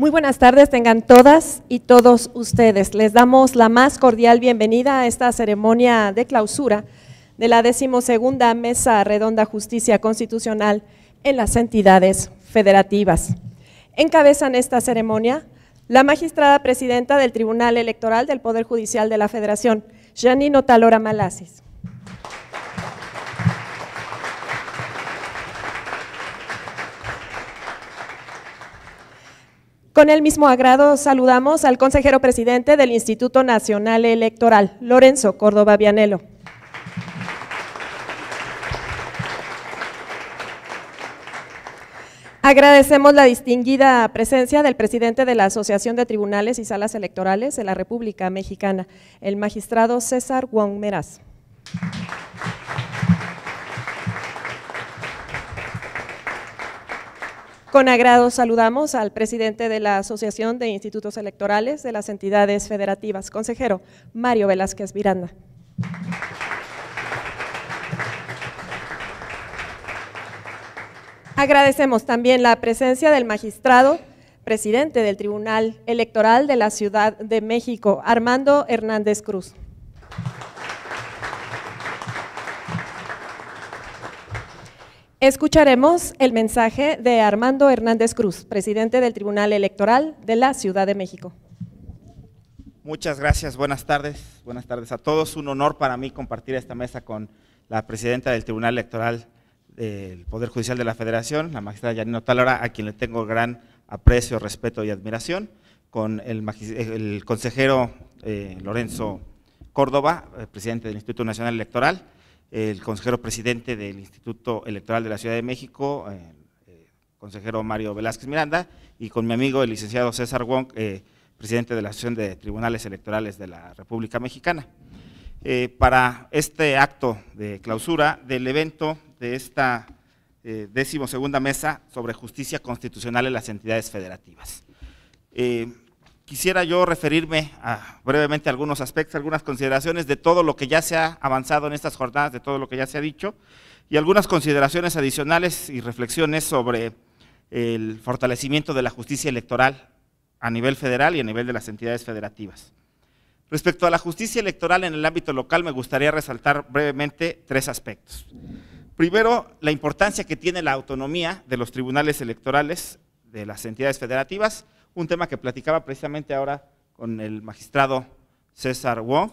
Muy buenas tardes tengan todas y todos ustedes. Les damos la más cordial bienvenida a esta ceremonia de clausura de la decimosegunda Mesa Redonda Justicia Constitucional en las entidades federativas. Encabezan esta ceremonia la magistrada presidenta del Tribunal Electoral del Poder Judicial de la Federación, Janino Talora Malasis. Con el mismo agrado saludamos al consejero presidente del Instituto Nacional Electoral, Lorenzo Córdoba Vianelo. Agradecemos la distinguida presencia del presidente de la Asociación de Tribunales y Salas Electorales de la República Mexicana, el magistrado César Wong Meraz. Con agrado saludamos al presidente de la Asociación de Institutos Electorales de las Entidades Federativas, consejero Mario Velázquez Miranda. Agradecemos también la presencia del magistrado, presidente del Tribunal Electoral de la Ciudad de México, Armando Hernández Cruz. Escucharemos el mensaje de Armando Hernández Cruz, presidente del Tribunal Electoral de la Ciudad de México. Muchas gracias, buenas tardes, buenas tardes a todos. Un honor para mí compartir esta mesa con la presidenta del Tribunal Electoral del Poder Judicial de la Federación, la magistrada Yanino Talora, a quien le tengo gran aprecio, respeto y admiración, con el, consejero eh, Lorenzo Córdoba, eh, presidente del Instituto Nacional Electoral, el consejero presidente del Instituto Electoral de la Ciudad de México, el eh, eh, consejero Mario Velázquez Miranda, y con mi amigo el licenciado César Wong, eh, presidente de la Asociación de Tribunales Electorales de la República Mexicana. para este acto de clausura del evento de esta decimosegunda décimo segunda mesa sobre justicia constitucional en las entidades federativas quisiera yo referirme brevemente a algunos aspectos, algunas consideraciones de todo lo que ya se ha avanzado en estas jornadas, de todo lo que ya se ha dicho, y algunas consideraciones adicionales y reflexiones sobre el fortalecimiento de la justicia electoral a nivel federal y a nivel de las entidades federativas. Respecto a la justicia electoral en el ámbito local, me gustaría resaltar brevemente tres aspectos. Primero, la importancia que tiene la autonomía de los tribunales electorales de las entidades federativas un tema que platicaba precisamente ahora con el magistrado César Wong,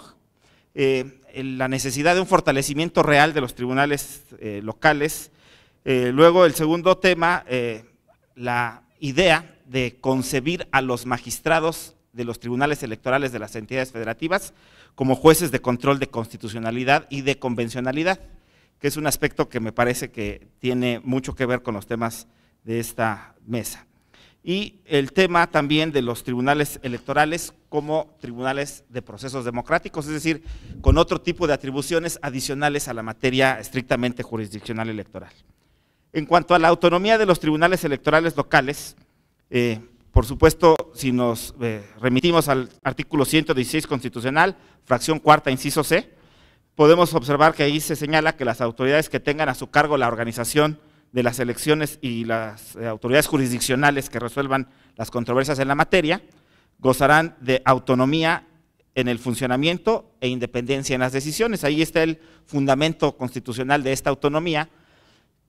eh, la necesidad de un fortalecimiento real de los tribunales eh, locales. Eh, luego el segundo tema, la idea de concebir a los magistrados de los tribunales electorales de las entidades federativas como jueces de control de constitucionalidad y de convencionalidad, que es un aspecto que me parece que tiene mucho que ver con los temas de esta mesa y el tema también de los tribunales electorales como tribunales de procesos democráticos, es decir, con otro tipo de atribuciones adicionales a la materia estrictamente jurisdiccional electoral. En cuanto a la autonomía de los tribunales electorales locales, eh, por supuesto, si nos eh, remitimos al artículo 116 constitucional, fracción cuarta, inciso C, podemos observar que ahí se señala que las autoridades que tengan a su cargo la organización de las elecciones y las eh, autoridades jurisdiccionales que resuelvan las controversias en la materia, gozarán de autonomía en el funcionamiento e independencia en las decisiones. Ahí está el fundamento constitucional de esta autonomía,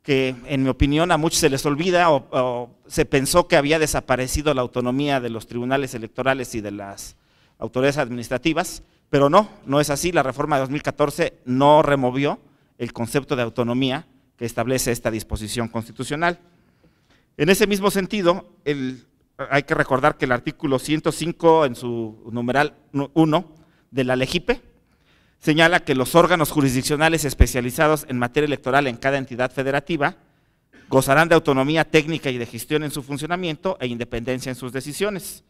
que en mi opinión a muchos se les olvida o, se pensó que había desaparecido la autonomía de los tribunales electorales y de las autoridades administrativas, pero no, no es así. La reforma de 2014 no removió el concepto de autonomía que establece esta disposición constitucional. En ese mismo sentido, hay que recordar que el artículo 105 en su numeral 1 de la LEGIPE señala que los órganos jurisdiccionales especializados en materia electoral en cada entidad federativa gozarán de autonomía técnica y de gestión en su funcionamiento e independencia en sus decisiones.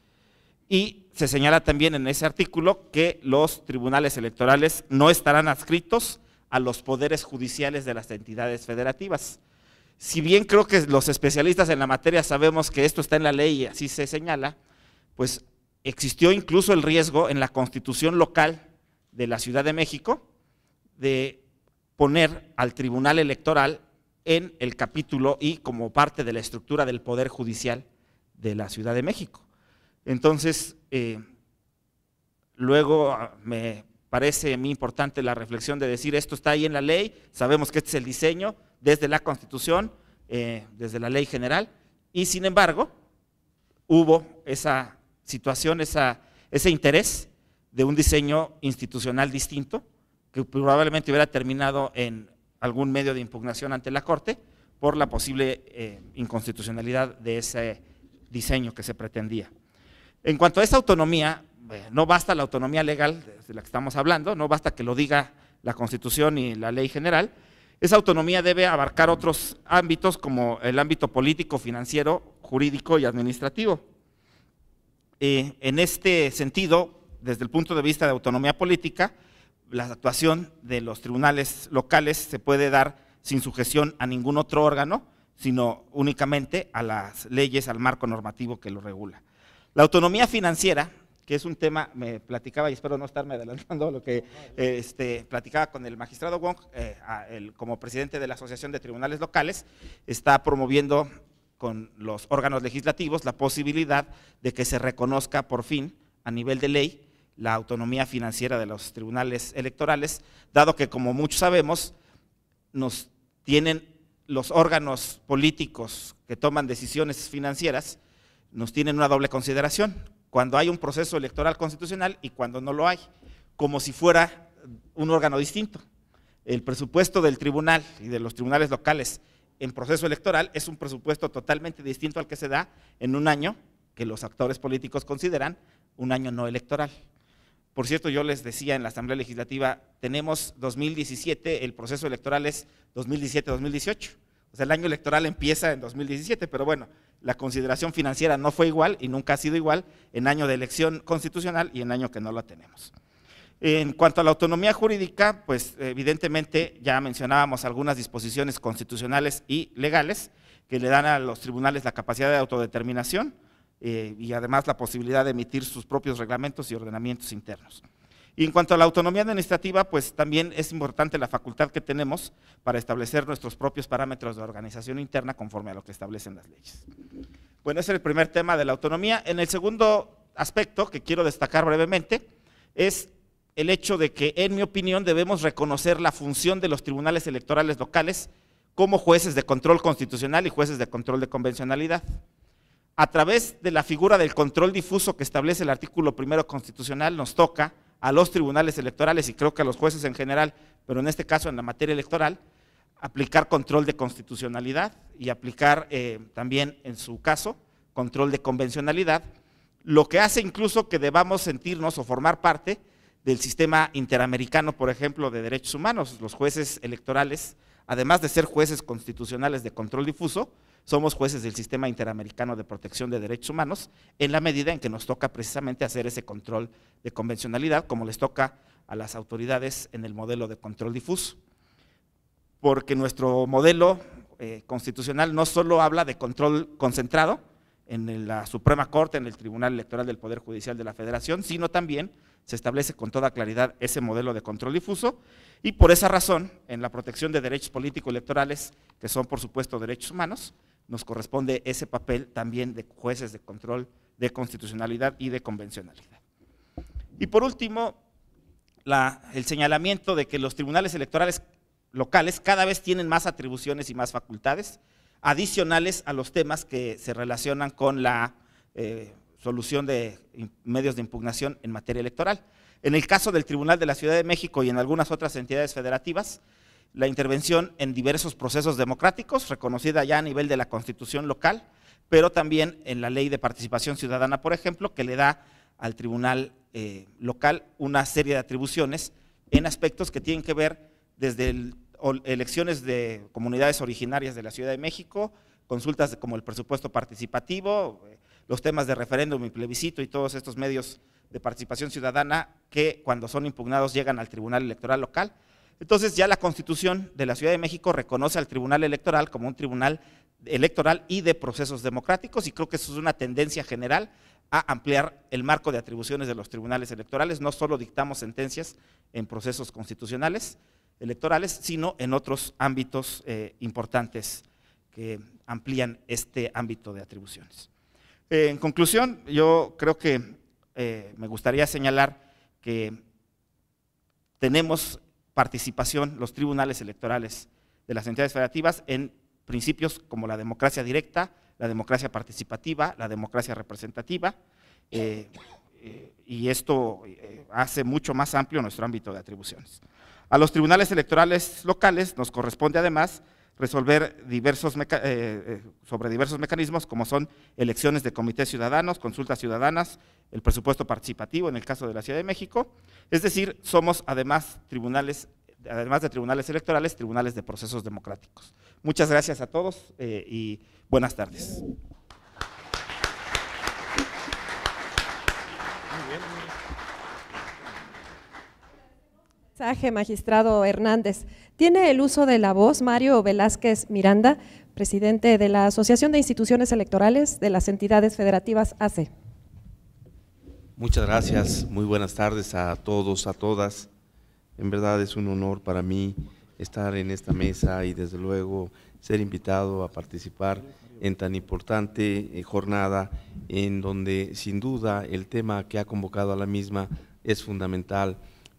Y se señala también en ese artículo que los tribunales electorales no estarán adscritos a los poderes judiciales de las entidades federativas. Si bien creo que los especialistas en la materia sabemos que esto está en la ley y así se señala, pues existió incluso el riesgo en la constitución local de la Ciudad de México de poner al Tribunal Electoral en el capítulo y como parte de la estructura del Poder Judicial de la Ciudad de México. Entonces, eh, luego ah, me Parece a mí importante la reflexión de decir esto está ahí en la ley, sabemos que este es el diseño desde la Constitución, eh, desde la ley general, y sin embargo hubo esa situación, esa, ese interés de un diseño institucional distinto que probablemente hubiera terminado en algún medio de impugnación ante la Corte por la posible eh, inconstitucionalidad de ese diseño que se pretendía. En cuanto a esa autonomía, eh, no basta la autonomía legal de la que estamos hablando, no basta que lo diga la Constitución y la ley general. Esa autonomía debe abarcar otros ámbitos como el ámbito político, financiero, jurídico y administrativo. Eh, en este sentido, desde el punto de vista de autonomía política, la actuación de los tribunales locales se puede dar sin sujeción a ningún otro órgano, sino únicamente a las leyes, al marco normativo que lo regula. La autonomía financiera que es un tema, me platicaba, y espero no estarme adelantando lo que este, platicaba con el magistrado Wong, eh, como presidente de la Asociación de Tribunales Locales, está promoviendo con los órganos legislativos la posibilidad de que se reconozca por fin a nivel de ley la autonomía financiera de los tribunales electorales, dado que como muchos sabemos, nos tienen los órganos políticos que toman decisiones financieras, nos tienen una doble consideración cuando hay un proceso electoral constitucional y cuando no lo hay, como si fuera un órgano distinto. El presupuesto del tribunal y de los tribunales locales en proceso electoral es un presupuesto totalmente distinto al que se da en un año que los actores políticos consideran un año no electoral. Por cierto, yo les decía en la Asamblea Legislativa, tenemos 2017, el proceso electoral es 2017-2018. O sea, el año electoral empieza en 2017, pero bueno, la consideración financiera no fue igual y nunca ha sido igual en año de elección constitucional y en año que no la tenemos. En cuanto a la autonomía jurídica, pues evidentemente ya mencionábamos algunas disposiciones constitucionales y legales que le dan a los tribunales la capacidad de autodeterminación eh, y además la posibilidad de emitir sus propios reglamentos y ordenamientos internos. Y en cuanto a la autonomía administrativa, pues también es importante la facultad que tenemos para establecer nuestros propios parámetros de organización interna conforme a lo que establecen las leyes. Bueno, ese es el primer tema de la autonomía. En el segundo aspecto que quiero destacar brevemente es el hecho de que, en mi opinión, debemos reconocer la función de los tribunales electorales locales como jueces de control constitucional y jueces de control de convencionalidad. A través de la figura del control difuso que establece el artículo primero constitucional, nos toca a los tribunales electorales y creo que a los jueces en general, pero en este caso en la materia electoral, aplicar control de constitucionalidad y aplicar eh, también, en su caso, control de convencionalidad, lo que hace incluso que debamos sentirnos o formar parte del sistema interamericano, por ejemplo, de derechos humanos. Los jueces electorales, además de ser jueces constitucionales de control difuso, somos jueces del Sistema Interamericano de Protección de Derechos Humanos, en la medida en que nos toca precisamente hacer ese control de convencionalidad, como les toca a las autoridades en el modelo de control difuso. Porque nuestro modelo eh, constitucional no solo habla de control concentrado en la Suprema Corte, en el Tribunal Electoral del Poder Judicial de la Federación, sino también se establece con toda claridad ese modelo de control difuso y por esa razón, en la protección de derechos político-electorales, que son por supuesto derechos humanos, nos corresponde ese papel también de jueces de control de constitucionalidad y de convencionalidad. Y por último, el señalamiento de que los tribunales electorales locales cada vez tienen más atribuciones y más facultades adicionales a los temas que se relacionan con la eh, solución de medios de impugnación en materia electoral. En el caso del Tribunal de la Ciudad de México y en algunas otras entidades federativas, la intervención en diversos procesos democráticos, reconocida ya a nivel de la constitución local, pero también en la ley de participación ciudadana, por ejemplo, que le da al tribunal eh, local una serie de atribuciones en aspectos que tienen que ver desde elecciones de comunidades originarias de la Ciudad de México, consultas como el presupuesto participativo, eh, los temas de referéndum y plebiscito y todos estos medios de participación ciudadana que cuando son impugnados llegan al Tribunal Electoral Local entonces ya la Constitución de la Ciudad de México reconoce al Tribunal Electoral como un tribunal electoral y de procesos democráticos y creo que eso es una tendencia general a ampliar el marco de atribuciones de los tribunales electorales. No solo dictamos sentencias en procesos constitucionales electorales, sino en otros ámbitos eh, importantes que amplían este ámbito de atribuciones. Eh, en conclusión, yo creo que eh, me gustaría señalar que tenemos participación los tribunales electorales de las entidades federativas en principios como la democracia directa, la democracia participativa, la democracia representativa, eh, eh, y esto eh, hace mucho más amplio nuestro ámbito de atribuciones. A los tribunales electorales locales nos corresponde además resolver diversos eh, eh, sobre diversos mecanismos como son elecciones de comités ciudadanos, consultas ciudadanas, el presupuesto participativo en el caso de la Ciudad de México. Es decir, somos además tribunales, además de tribunales electorales, tribunales de procesos democráticos. Muchas gracias a todos eh, y buenas tardes. mensaje, magistrado Hernández. Tiene el uso de la voz Mario Velázquez Miranda, presidente de la Asociación de Instituciones Electorales de las Entidades Federativas ACE. Muchas gracias, muy buenas tardes a todos, a todas. En verdad es un honor para mí estar en esta mesa y desde luego ser invitado a participar en tan importante eh, jornada en donde sin duda el tema que ha convocado a la misma es fundamental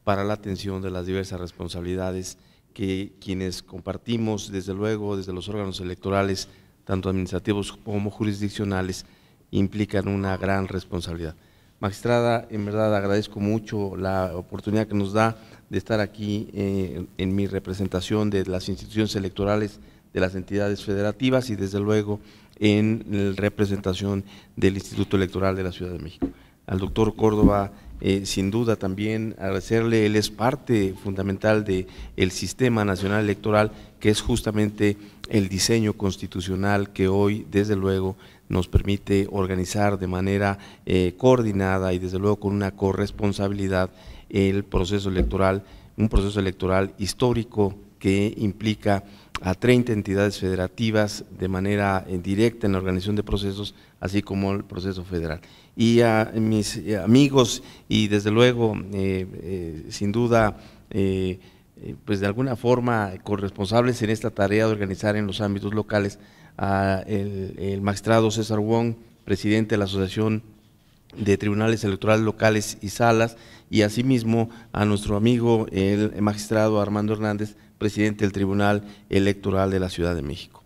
para la atención de las diversas responsabilidades que quienes compartimos, desde luego, desde los órganos electorales, tanto administrativos como jurisdiccionales, implican una gran responsabilidad. Magistrada, en verdad agradezco mucho la oportunidad que nos da de estar aquí eh, en mi representación de las instituciones electorales de las entidades federativas y desde luego en representación del Instituto Electoral de la Ciudad de México. Al doctor Córdoba eh, sin duda también agradecerle, él es parte fundamental del sistema nacional electoral, que es justamente el diseño constitucional que hoy, desde luego, nos permite organizar de manera eh, coordinada y desde luego con una corresponsabilidad el proceso electoral, un proceso electoral histórico que implica a 30 entidades federativas de manera eh, directa en la organización de procesos, así como el proceso federal y a mis eh, amigos y desde luego, eh, eh, sin duda, pues de alguna forma corresponsables en esta tarea de organizar en los ámbitos locales a el, el magistrado César Wong, presidente de la Asociación de Tribunales Electorales Locales y Salas, y asimismo a nuestro amigo el magistrado Armando Hernández, presidente del Tribunal Electoral de la Ciudad de México.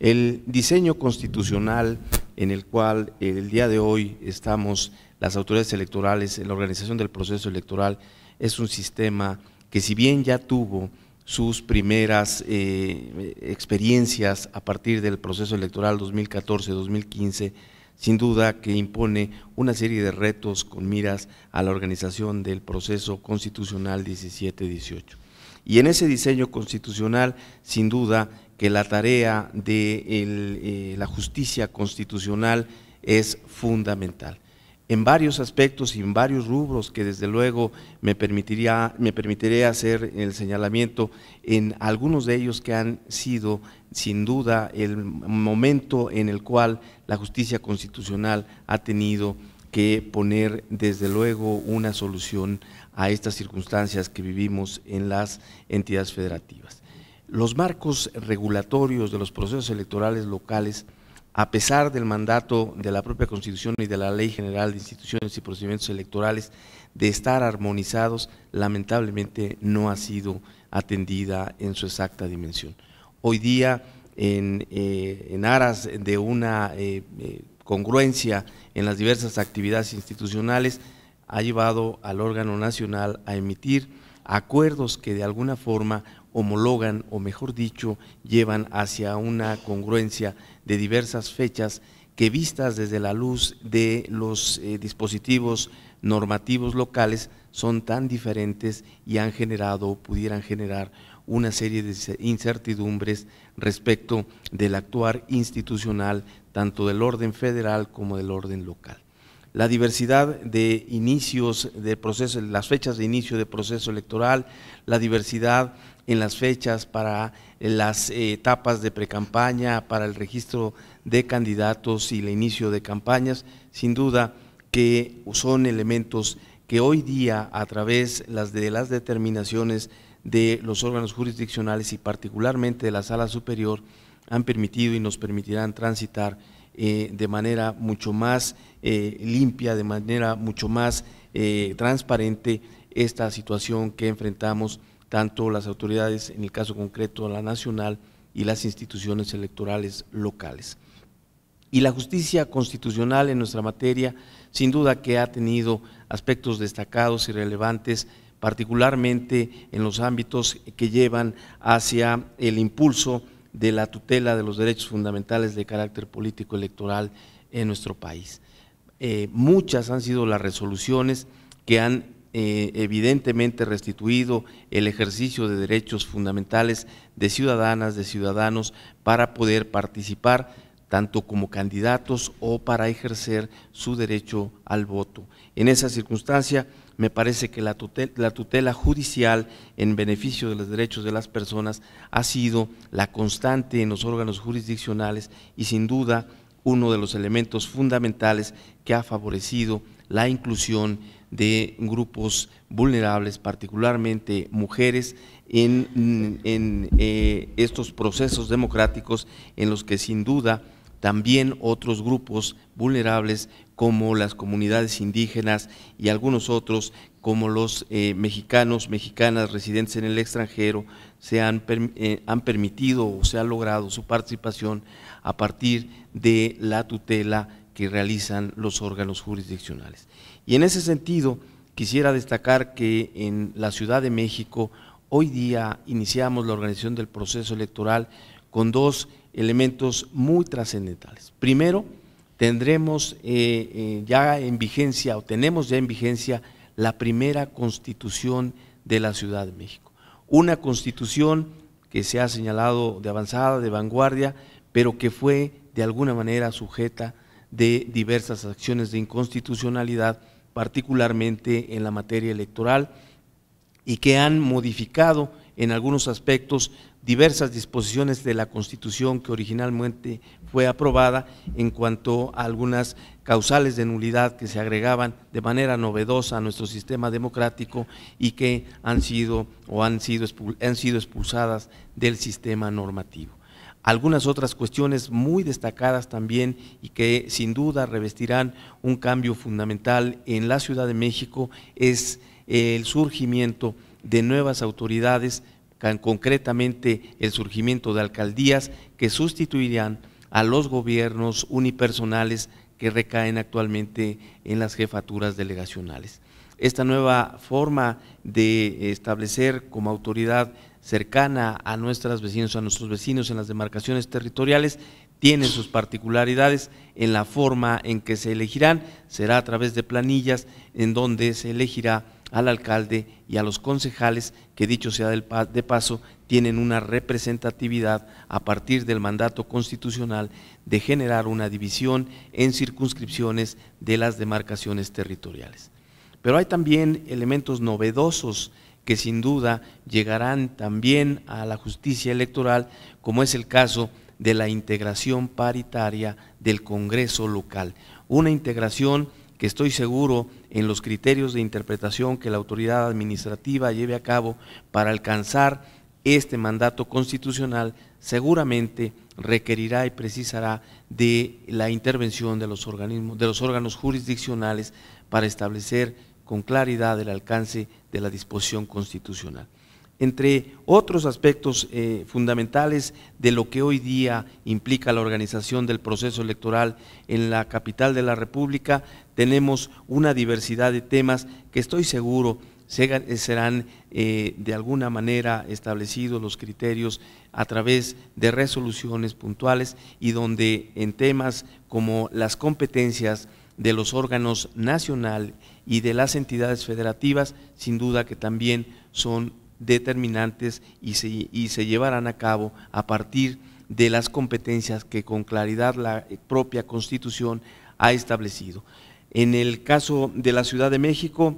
El diseño constitucional en el cual eh, el día de hoy estamos, las autoridades electorales, en la organización del proceso electoral es un sistema que si bien ya tuvo sus primeras eh, experiencias a partir del proceso electoral 2014-2015, sin duda que impone una serie de retos con miras a la organización del proceso constitucional 17-18. Y en ese diseño constitucional, sin duda, que la tarea de eh, la justicia constitucional es fundamental. En varios aspectos y en varios rubros que desde luego me permitiría, me permitiré hacer el señalamiento en algunos de ellos que han sido sin duda el momento en el cual la justicia constitucional ha tenido que poner desde luego una solución a estas circunstancias que vivimos en las entidades federativas los marcos regulatorios de los procesos electorales locales, a pesar del mandato de la propia Constitución y de la Ley General de Instituciones y Procedimientos Electorales de estar armonizados, lamentablemente no ha sido atendida en su exacta dimensión. Hoy día, en, eh, aras de una eh, eh, congruencia en las diversas actividades institucionales, ha llevado al órgano nacional a emitir acuerdos que de alguna forma homologan o mejor dicho llevan hacia una congruencia de diversas fechas que vistas desde la luz de los eh, dispositivos normativos locales son tan diferentes y han generado o pudieran generar una serie de incertidumbres respecto del actuar institucional tanto del orden federal como del orden local. La diversidad de inicios de proceso, las fechas de inicio de proceso electoral, la diversidad en las fechas, para las eh, etapas de precampaña, para el registro de candidatos y el inicio de campañas, sin duda que son elementos que hoy día a través de las determinaciones de los órganos jurisdiccionales y particularmente de la sala superior han permitido y nos permitirán transitar eh, de manera mucho más eh, limpia, de manera mucho más transparente esta situación que enfrentamos tanto las autoridades, en el caso concreto la nacional, y las instituciones electorales locales. Y la justicia constitucional en nuestra materia, sin duda que ha tenido aspectos destacados y relevantes, particularmente en los ámbitos que llevan hacia el impulso de la tutela de los derechos fundamentales de carácter político electoral en nuestro país. Eh, muchas han sido las resoluciones que han eh, evidentemente restituido el ejercicio de derechos fundamentales de ciudadanas, de ciudadanos, para poder participar tanto como candidatos o para ejercer su derecho al voto. En esa circunstancia, me parece que la la tutela, judicial en beneficio de los derechos de las personas ha sido la constante en los órganos jurisdiccionales y sin duda uno de los elementos fundamentales que ha favorecido la inclusión de grupos vulnerables, particularmente mujeres, en, eh, estos procesos democráticos en los que sin duda también otros grupos vulnerables como las comunidades indígenas y algunos otros como los eh, mexicanos, mexicanas residentes en el extranjero, se han, eh, han permitido o se ha logrado su participación a partir de la tutela que realizan los órganos jurisdiccionales. Y en ese sentido, quisiera destacar que en la Ciudad de México hoy día iniciamos la organización del proceso electoral con dos elementos muy trascendentales. Primero, tendremos eh, eh, ya en vigencia o tenemos ya en vigencia la primera constitución de la Ciudad de México. Una constitución que se ha señalado de avanzada, de vanguardia, pero que fue de alguna manera sujeta de diversas acciones de inconstitucionalidad particularmente en la materia electoral, y que han modificado en algunos aspectos diversas disposiciones de la Constitución que originalmente fue aprobada en cuanto a algunas causales de nulidad que se agregaban de manera novedosa a nuestro sistema democrático y que han sido o han sido, han sido expulsadas del sistema normativo algunas otras cuestiones muy destacadas también y que sin duda revestirán un cambio fundamental en la Ciudad de México es el surgimiento de nuevas autoridades, concretamente el surgimiento de alcaldías que sustituirían a los gobiernos unipersonales que recaen actualmente en las jefaturas delegacionales. Esta nueva forma de establecer como autoridad cercana a nuestras vecinos, a nuestros vecinos en las demarcaciones territoriales, tiene sus particularidades en la forma en que se elegirán, será a través de planillas en donde se elegirá al alcalde y a los concejales que dicho sea de paso tienen una representatividad a partir del mandato constitucional de generar una división en circunscripciones de las demarcaciones territoriales. Pero hay también elementos novedosos que sin duda llegarán también a la justicia electoral, como es el caso de la integración paritaria del Congreso local. Una integración que estoy seguro en los criterios de interpretación que la autoridad administrativa lleve a cabo para alcanzar este mandato constitucional seguramente requerirá y precisará de la intervención de los organismos de los órganos jurisdiccionales para establecer con claridad el alcance de la disposición constitucional. Entre otros aspectos eh, fundamentales de lo que hoy día implica la organización del proceso electoral en la capital de la República, tenemos una diversidad de temas que estoy seguro serán eh, de alguna manera establecidos los criterios a través de resoluciones puntuales y donde en temas como las competencias de los órganos nacional y de las entidades federativas, sin duda que también son determinantes y se, llevarán a cabo a partir de las competencias que con claridad la propia Constitución ha establecido. En el caso de la Ciudad de México,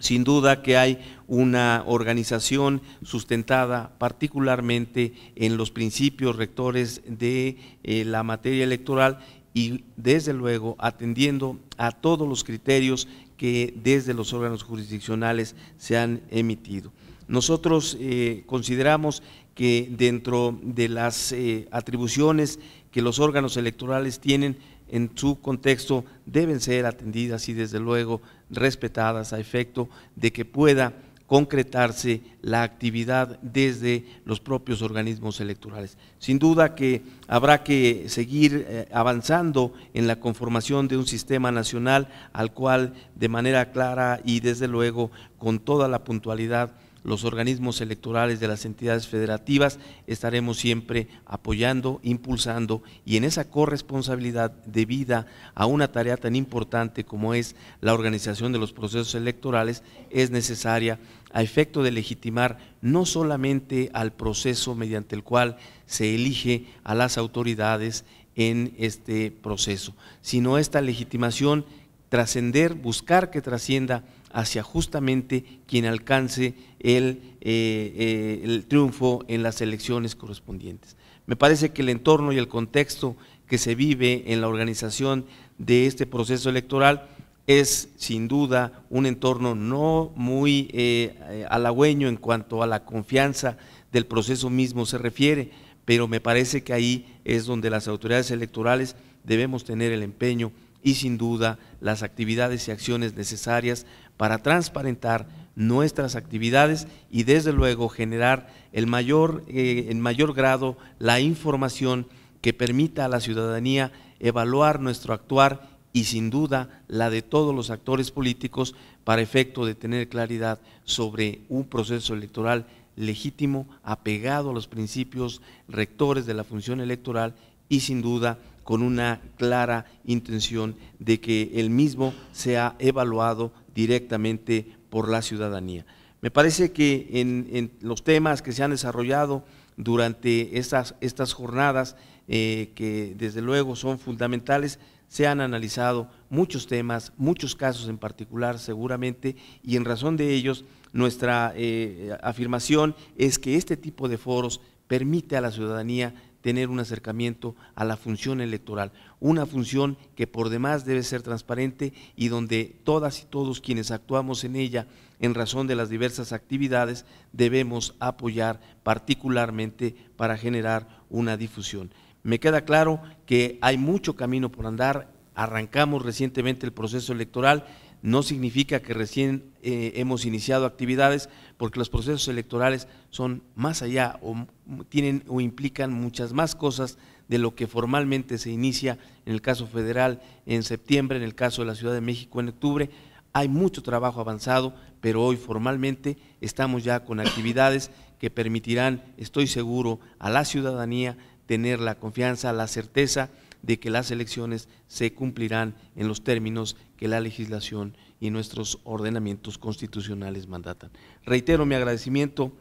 sin duda que hay una organización sustentada particularmente en los principios rectores de eh, la materia electoral y desde luego atendiendo a todos los criterios que desde los órganos jurisdiccionales se han emitido. Nosotros eh, consideramos que dentro de las eh, atribuciones que los órganos electorales tienen en su contexto deben ser atendidas y desde luego respetadas a efecto de que pueda concretarse la actividad desde los propios organismos electorales. Sin duda que habrá que seguir eh, avanzando en la conformación de un sistema nacional al cual de manera clara y desde luego con toda la puntualidad los organismos electorales de las entidades federativas, estaremos siempre apoyando, impulsando y en esa corresponsabilidad debida a una tarea tan importante como es la organización de los procesos electorales, es necesaria a efecto de legitimar no solamente al proceso mediante el cual se elige a las autoridades en este proceso, sino esta legitimación trascender, buscar que trascienda hacia justamente quien alcance eh, eh, el, triunfo en las elecciones correspondientes. Me parece que el entorno y el contexto que se vive en la organización de este proceso electoral es sin duda un entorno no muy eh, halagüeño en cuanto a la confianza del proceso mismo se refiere, pero me parece que ahí es donde las autoridades electorales debemos tener el empeño y sin duda las actividades y acciones necesarias para transparentar nuestras actividades y desde luego generar el mayor, eh, en mayor grado la información que permita a la ciudadanía evaluar nuestro actuar y sin duda la de todos los actores políticos para efecto de tener claridad sobre un proceso electoral legítimo, apegado a los principios rectores de la función electoral y sin duda con una clara intención de que el mismo sea evaluado directamente por la ciudadanía. Me parece que en, los temas que se han desarrollado durante estas, estas jornadas, eh, que desde luego son fundamentales, se han analizado muchos temas, muchos casos en particular seguramente, y en razón de ellos nuestra eh, afirmación es que este tipo de foros permite a la ciudadanía tener un acercamiento a la función electoral, una función que por demás debe ser transparente y donde todas y todos quienes actuamos en ella en razón de las diversas actividades debemos apoyar particularmente para generar una difusión. Me queda claro que hay mucho camino por andar, arrancamos recientemente el proceso electoral no significa que recién eh, hemos iniciado actividades, porque los procesos electorales son más allá o tienen o implican muchas más cosas de lo que formalmente se inicia en el caso federal en septiembre, en el caso de la Ciudad de México en octubre. Hay mucho trabajo avanzado, pero hoy formalmente estamos ya con actividades que permitirán, estoy seguro, a la ciudadanía tener la confianza, la certeza de que las elecciones se cumplirán en los términos que la legislación y nuestros ordenamientos constitucionales mandatan. Reitero mi agradecimiento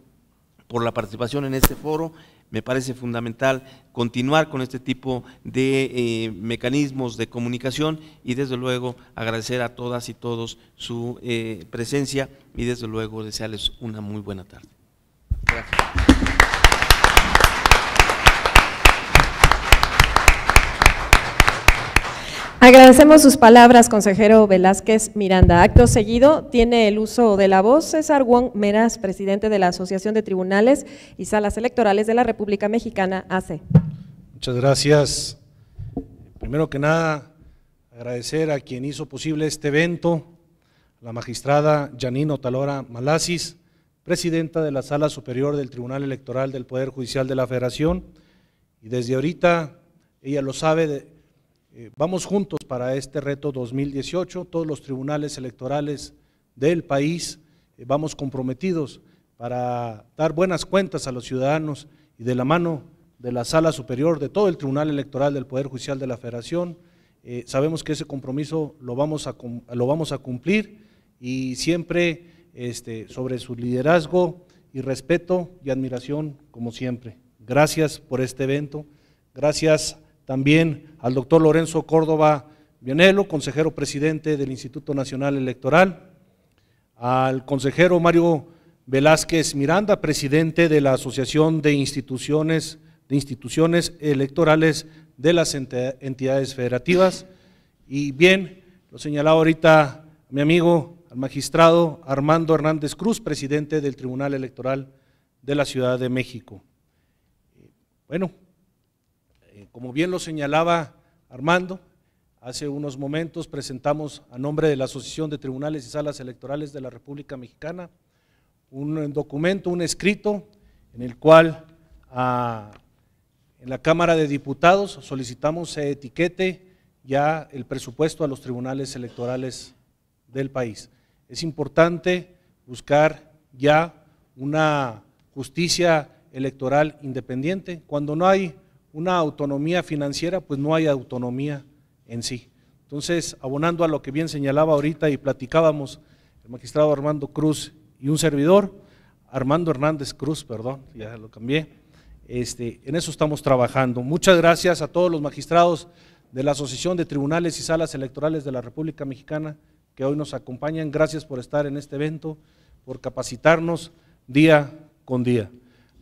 por la participación en este foro. Me parece fundamental continuar con este tipo de eh, mecanismos de comunicación y desde luego agradecer a todas y todos su eh, presencia y desde luego desearles una muy buena tarde. Agradecemos sus palabras, consejero Velázquez Miranda. Acto seguido, tiene el uso de la voz César Wong Meras, presidente de la Asociación de Tribunales y Salas Electorales de la República Mexicana, ACE. Muchas gracias. Primero que nada, agradecer a quien hizo posible este evento, la magistrada Janino Otalora Malasis, presidenta de la Sala Superior del Tribunal Electoral del Poder Judicial de la Federación. Y desde ahorita, ella lo sabe, eh, vamos juntos para este reto 2018, todos los tribunales electorales del país, eh, vamos comprometidos para dar buenas cuentas a los ciudadanos y de la mano de la sala superior de todo el Tribunal Electoral del Poder Judicial de la Federación. Eh, sabemos que ese compromiso lo vamos a, lo vamos a cumplir y siempre este, sobre su liderazgo y respeto y admiración como siempre. Gracias por este evento, gracias también al doctor Lorenzo Córdoba Vianelo, consejero presidente del Instituto Nacional Electoral, al consejero Mario Velázquez Miranda, presidente de la Asociación de Instituciones, de Instituciones Electorales de las Entidades Federativas, y bien, lo señalaba ahorita mi amigo, el magistrado Armando Hernández Cruz, presidente del Tribunal Electoral de la Ciudad de México. Bueno, como bien lo señalaba Armando, hace unos momentos presentamos a nombre de la Asociación de Tribunales y Salas Electorales de la República Mexicana un eh, documento, un escrito en el cual en la Cámara de Diputados solicitamos se etiquete ya el presupuesto a los tribunales electorales del país. Es importante buscar ya una justicia electoral independiente. Cuando no hay una autonomía financiera, pues no hay autonomía en sí. Entonces, abonando a lo que bien señalaba ahorita y platicábamos el magistrado Armando Cruz y un servidor, Armando Hernández Cruz, perdón, ya lo cambié, este, en eso estamos trabajando. Muchas gracias a todos los magistrados de la Asociación de Tribunales y Salas Electorales de la República Mexicana que hoy nos acompañan. Gracias por estar en este evento, por capacitarnos día con día.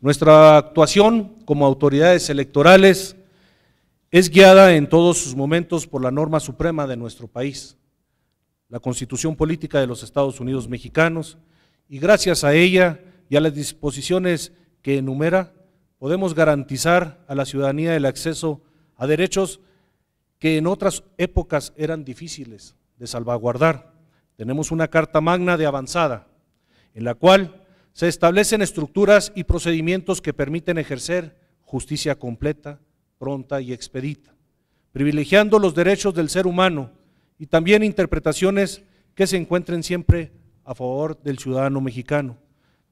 Nuestra actuación como autoridades electorales es guiada en todos sus momentos por la norma suprema de nuestro país, la Constitución Política de los Estados Unidos Mexicanos, y gracias a ella y a las disposiciones que enumera, podemos garantizar a la ciudadanía el acceso a derechos que en otras épocas eran difíciles de salvaguardar. Tenemos una Carta Magna de avanzada, en la cual se establecen estructuras y procedimientos que permiten ejercer justicia completa, pronta y expedita, privilegiando los derechos del ser humano y también interpretaciones que se encuentren siempre a favor del ciudadano mexicano.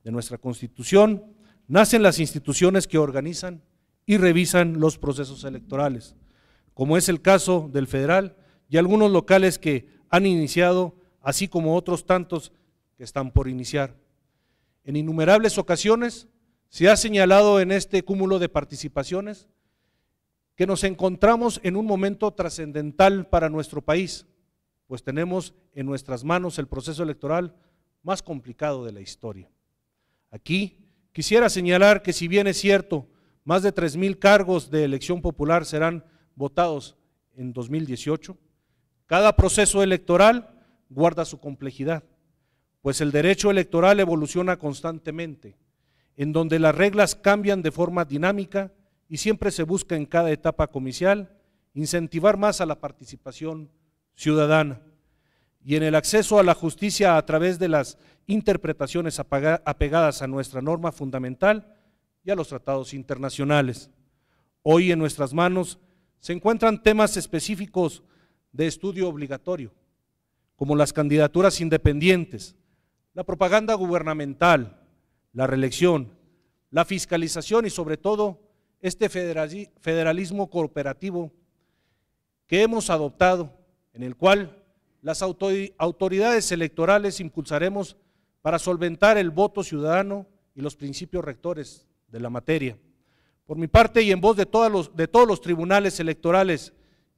De nuestra Constitución nacen las instituciones que organizan y revisan los procesos electorales, como es el caso del federal y algunos locales que han iniciado, así como otros tantos que están por iniciar en innumerables ocasiones, se ha señalado en este cúmulo de participaciones que nos encontramos en un momento trascendental para nuestro país, pues tenemos en nuestras manos el proceso electoral más complicado de la historia. Aquí quisiera señalar que si bien es cierto, más de 3.000 cargos de elección popular serán votados en 2018, cada proceso electoral guarda su complejidad pues el derecho electoral evoluciona constantemente, en donde las reglas cambian de forma dinámica y siempre se busca en cada etapa comicial incentivar más a la participación ciudadana y en el acceso a la justicia a través de las interpretaciones apegadas a nuestra norma fundamental y a los tratados internacionales. Hoy en nuestras manos se encuentran temas específicos de estudio obligatorio, como las candidaturas independientes, la propaganda gubernamental, la reelección, la fiscalización y sobre todo este federalismo cooperativo que hemos adoptado, en el cual las autoridades electorales impulsaremos para solventar el voto ciudadano y los principios rectores de la materia. Por mi parte y en voz de, todos los, de todos los tribunales electorales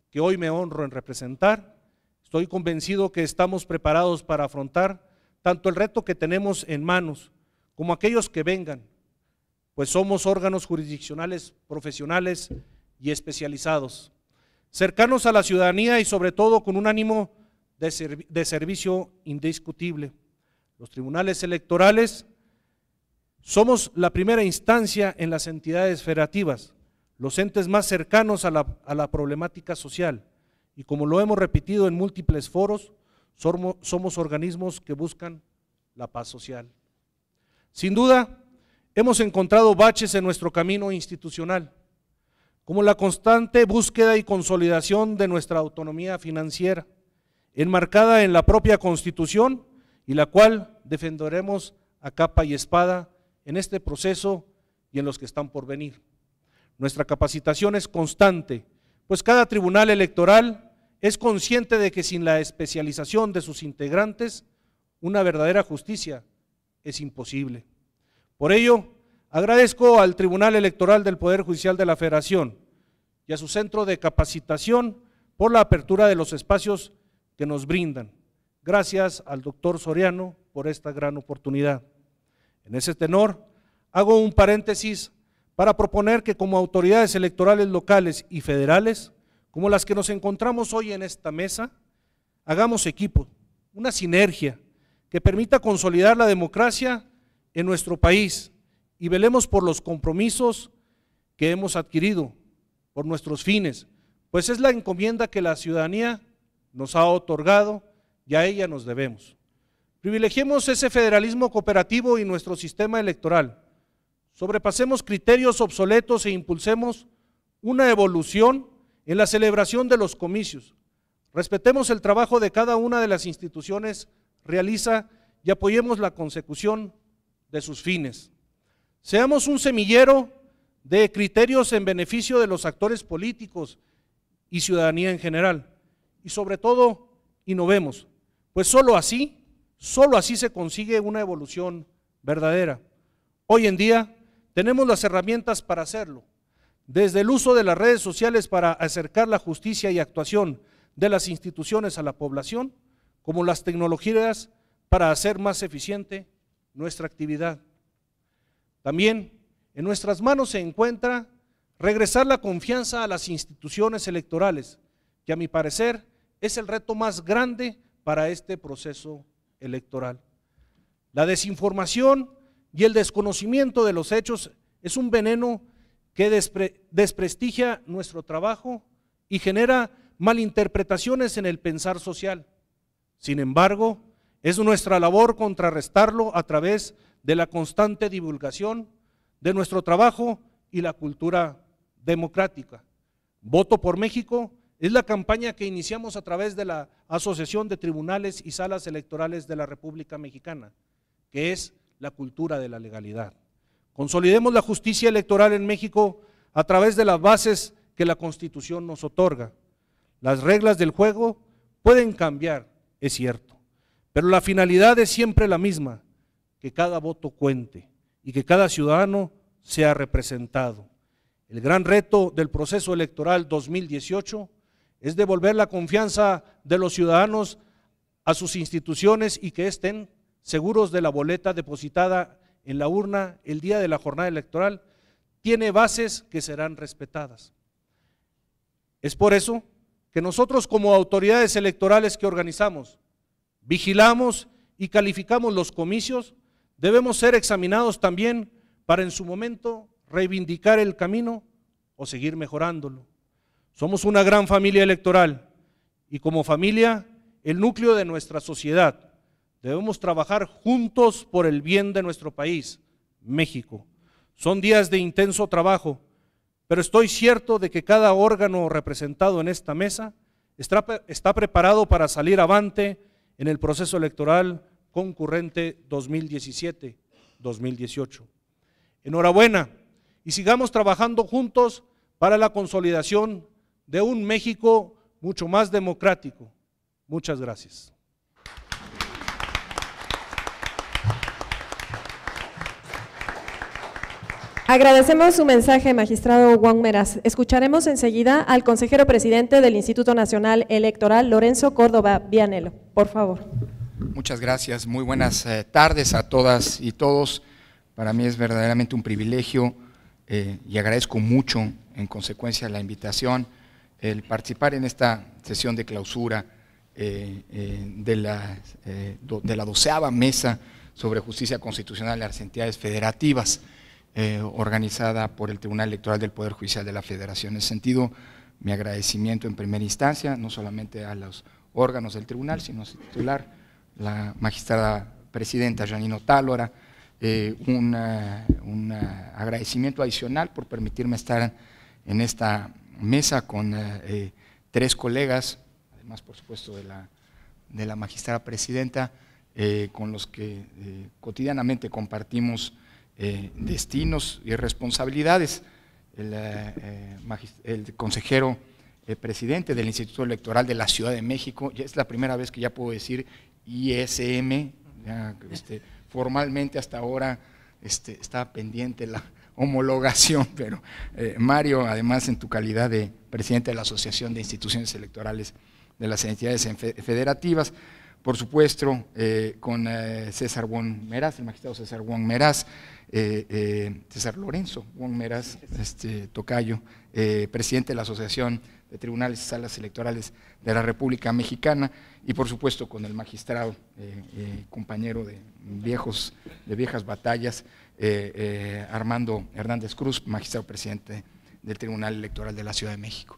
que hoy me honro en representar, estoy convencido que estamos preparados para afrontar tanto el reto que tenemos en manos como aquellos que vengan, pues somos órganos jurisdiccionales profesionales y especializados, cercanos a la ciudadanía y sobre todo con un ánimo de, servicio indiscutible. Los tribunales electorales somos la primera instancia en las entidades federativas, los entes más cercanos a la problemática social y como lo hemos repetido en múltiples foros, somos, organismos que buscan la paz social. Sin duda, hemos encontrado baches en nuestro camino institucional, como la constante búsqueda y consolidación de nuestra autonomía financiera, enmarcada en la propia Constitución y la cual defenderemos a capa y espada en este proceso y en los que están por venir. Nuestra capacitación es constante, pues cada tribunal electoral es consciente de que sin la especialización de sus integrantes, una verdadera justicia es imposible. Por ello, agradezco al Tribunal Electoral del Poder Judicial de la Federación y a su centro de capacitación por la apertura de los espacios que nos brindan. Gracias al doctor Soriano por esta gran oportunidad. En ese tenor, hago un paréntesis para proponer que como autoridades electorales locales y federales como las que nos encontramos hoy en esta mesa, hagamos equipo, una sinergia que permita consolidar la democracia en nuestro país y velemos por los compromisos que hemos adquirido, por nuestros fines, pues es la encomienda que la ciudadanía nos ha otorgado y a ella nos debemos. Privilegiemos ese federalismo cooperativo y nuestro sistema electoral. Sobrepasemos criterios obsoletos e impulsemos una evolución en la celebración de los comicios. Respetemos el trabajo de cada una de las instituciones, realiza y apoyemos la consecución de sus fines. Seamos un semillero de criterios en beneficio de los actores políticos y ciudadanía en general. Y sobre todo, innovemos, pues solo así, solo así se consigue una evolución verdadera. Hoy en día tenemos las herramientas para hacerlo desde el uso de las redes sociales para acercar la justicia y actuación de las instituciones a la población, como las tecnologías para hacer más eficiente nuestra actividad. También en nuestras manos se encuentra regresar la confianza a las instituciones electorales, que a mi parecer es el reto más grande para este proceso electoral. La desinformación y el desconocimiento de los hechos es un veneno que desprestigia nuestro trabajo y genera malinterpretaciones en el pensar social. Sin embargo, es nuestra labor contrarrestarlo a través de la constante divulgación de nuestro trabajo y la cultura democrática. Voto por México es la campaña que iniciamos a través de la Asociación de Tribunales y Salas Electorales de la República Mexicana, que es la cultura de la legalidad. Consolidemos la justicia electoral en México a través de las bases que la Constitución nos otorga. Las reglas del juego pueden cambiar, es cierto, pero la finalidad es siempre la misma, que cada voto cuente y que cada ciudadano sea representado. El gran reto del proceso electoral 2018 es devolver la confianza de los ciudadanos a sus instituciones y que estén seguros de la boleta depositada en la urna el día de la jornada electoral tiene bases que serán respetadas. Es por eso que nosotros como autoridades electorales que organizamos, vigilamos y calificamos los comicios, debemos ser examinados también para en su momento reivindicar el camino o seguir mejorándolo. Somos una gran familia electoral y como familia el núcleo de nuestra sociedad Debemos trabajar juntos por el bien de nuestro país, México. Son días de intenso trabajo, pero estoy cierto de que cada órgano representado en esta mesa está, preparado para salir avante en el proceso electoral concurrente 2017-2018. Enhorabuena y sigamos trabajando juntos para la consolidación de un México mucho más democrático. Muchas gracias. Agradecemos su mensaje, magistrado Juan Meras. Escucharemos enseguida al consejero presidente del Instituto Nacional Electoral, Lorenzo Córdoba Vianelo. Por favor. Muchas gracias. Muy buenas eh, tardes a todas y todos. Para mí es verdaderamente un privilegio eh, y agradezco mucho, en consecuencia, la invitación, el participar en esta sesión de clausura eh, de, la, de la doceava mesa sobre justicia constitucional de las entidades federativas. Eh, organizada por el Tribunal Electoral del Poder Judicial de la Federación. En ese sentido, mi agradecimiento en primera instancia, no solamente a los órganos del tribunal, sino a su titular, la magistrada presidenta Janino Tálora, eh, un, eh, un agradecimiento adicional por permitirme estar en esta mesa con tres colegas, además por supuesto de la, de la magistrada presidenta, con los que cotidianamente compartimos eh, destinos y responsabilidades. El, eh, eh, el consejero presidente del Instituto Electoral de la Ciudad de México, es la primera vez que ya puedo decir ISM, este, formalmente hasta ahora este, está pendiente la homologación, pero Mario, además en tu calidad de presidente de la Asociación de Instituciones Electorales de las Entidades Federativas, por supuesto, eh, con eh, César Juan Meraz, el magistrado César Juan Meraz, eh, César Lorenzo Juan Meraz, este, tocayo, presidente de la Asociación de Tribunales y Salas Electorales de la República Mexicana, y por supuesto con el magistrado, compañero de, viejos, de viejas batallas, Armando Hernández Cruz, magistrado presidente del Tribunal Electoral de la Ciudad de México.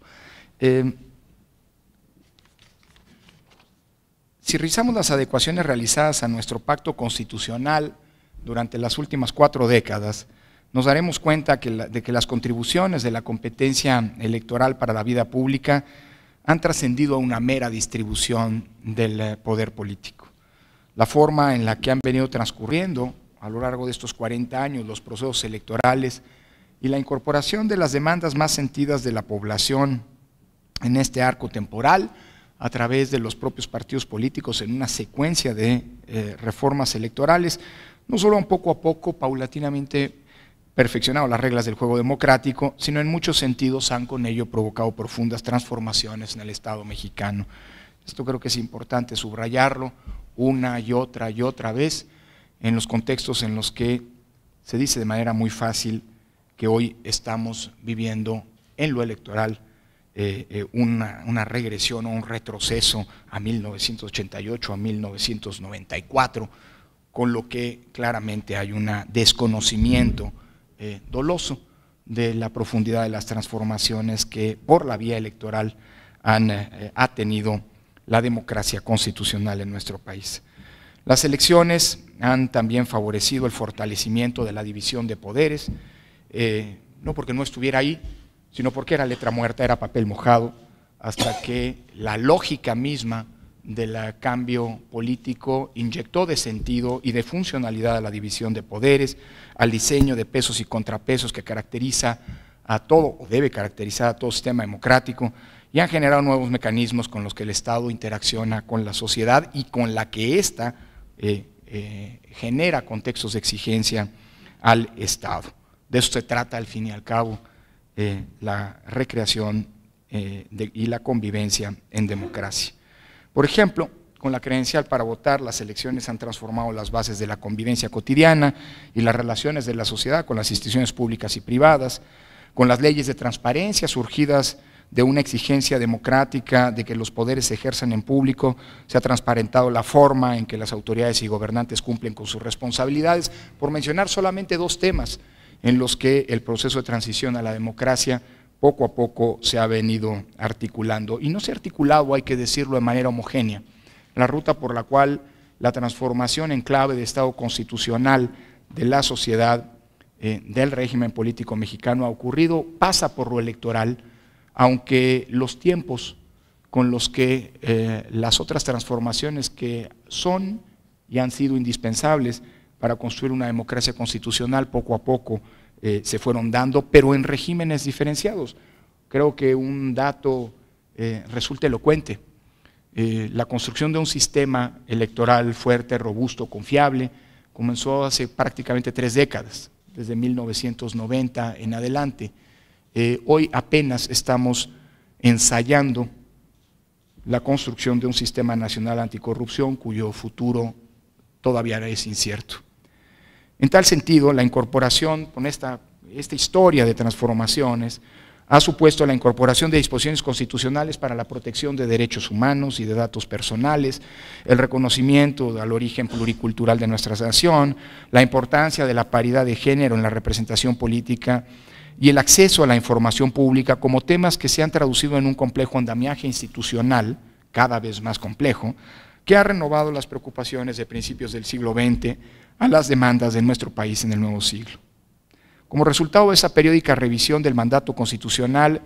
Si revisamos las adecuaciones realizadas a nuestro pacto constitucional durante las últimas cuatro décadas, nos daremos cuenta de que las contribuciones de la competencia electoral para la vida pública han trascendido a una mera distribución del eh, poder político. La forma en la que han venido transcurriendo a lo largo de estos 40 años los procesos electorales y la incorporación de las demandas más sentidas de la población en este arco temporal a través de los propios partidos políticos en una secuencia de eh, reformas electorales, no solo han poco a poco, paulatinamente perfeccionado las reglas del juego democrático, sino en muchos sentidos han con ello provocado profundas transformaciones en el Estado mexicano. Esto creo que es importante subrayarlo una y otra y otra vez en los contextos en los que se dice de manera muy fácil que hoy estamos viviendo en lo electoral eh, eh, una, regresión o un retroceso a 1988, a 1994, con lo que claramente hay un desconocimiento eh, doloso de la profundidad de las transformaciones que por la vía electoral ha tenido la democracia constitucional en nuestro país. Las elecciones han también favorecido el fortalecimiento de la división de poderes, no porque no estuviera ahí, sino porque era letra muerta, era papel mojado, hasta que la lógica misma del cambio político inyectó de sentido y de funcionalidad a la división de poderes, al diseño de pesos y contrapesos que caracteriza a todo, o debe caracterizar a todo sistema democrático, y han generado nuevos mecanismos con los que el Estado interacciona con la sociedad y con la que ésta eh, eh, genera contextos de exigencia al Estado. De eso se trata al fin y al cabo eh, la recreación eh, y la convivencia en democracia. Por ejemplo, con la credencial para votar, las elecciones han transformado las bases de la convivencia cotidiana y las relaciones de la sociedad con las instituciones públicas y privadas, con las leyes de transparencia surgidas de una exigencia democrática de que los poderes se ejerzan en público, se ha transparentado la forma en que las autoridades y gobernantes cumplen con sus responsabilidades, por mencionar solamente dos temas, en los que el proceso de transición a la democracia poco a poco se ha venido articulando. Y no se ha articulado, hay que decirlo, de manera homogénea. La ruta por la cual la transformación en clave de Estado constitucional de la sociedad, eh, del régimen político mexicano ha ocurrido, pasa por lo electoral, aunque los tiempos con los que eh, las otras transformaciones que son y han sido indispensables para construir una democracia constitucional poco a poco eh, se fueron dando, pero en regímenes diferenciados. Creo que un dato eh, resulta elocuente. Eh, la construcción de un sistema electoral fuerte, robusto, confiable, comenzó hace prácticamente tres décadas, desde 1990 en adelante. hoy apenas estamos ensayando la construcción de un sistema nacional anticorrupción cuyo futuro todavía es incierto. En tal sentido, la incorporación con esta, esta historia de transformaciones ha supuesto la incorporación de disposiciones constitucionales para la protección de derechos humanos y de datos personales, el reconocimiento al origen pluricultural de nuestra nación, la importancia de la paridad de género en la representación política y el acceso a la información pública como temas que se han traducido en un complejo andamiaje institucional, cada vez más complejo, que ha renovado las preocupaciones de principios del siglo XX a las demandas de nuestro país en el nuevo siglo. Como resultado de esa periódica revisión del mandato constitucional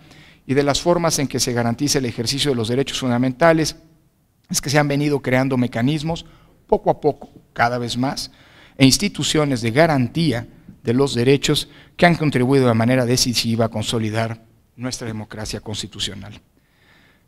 y de las formas en que se garantiza el ejercicio de los derechos fundamentales, es que se han venido creando mecanismos poco a poco, cada vez más, e instituciones de garantía de los derechos que han contribuido de manera decisiva a consolidar nuestra democracia constitucional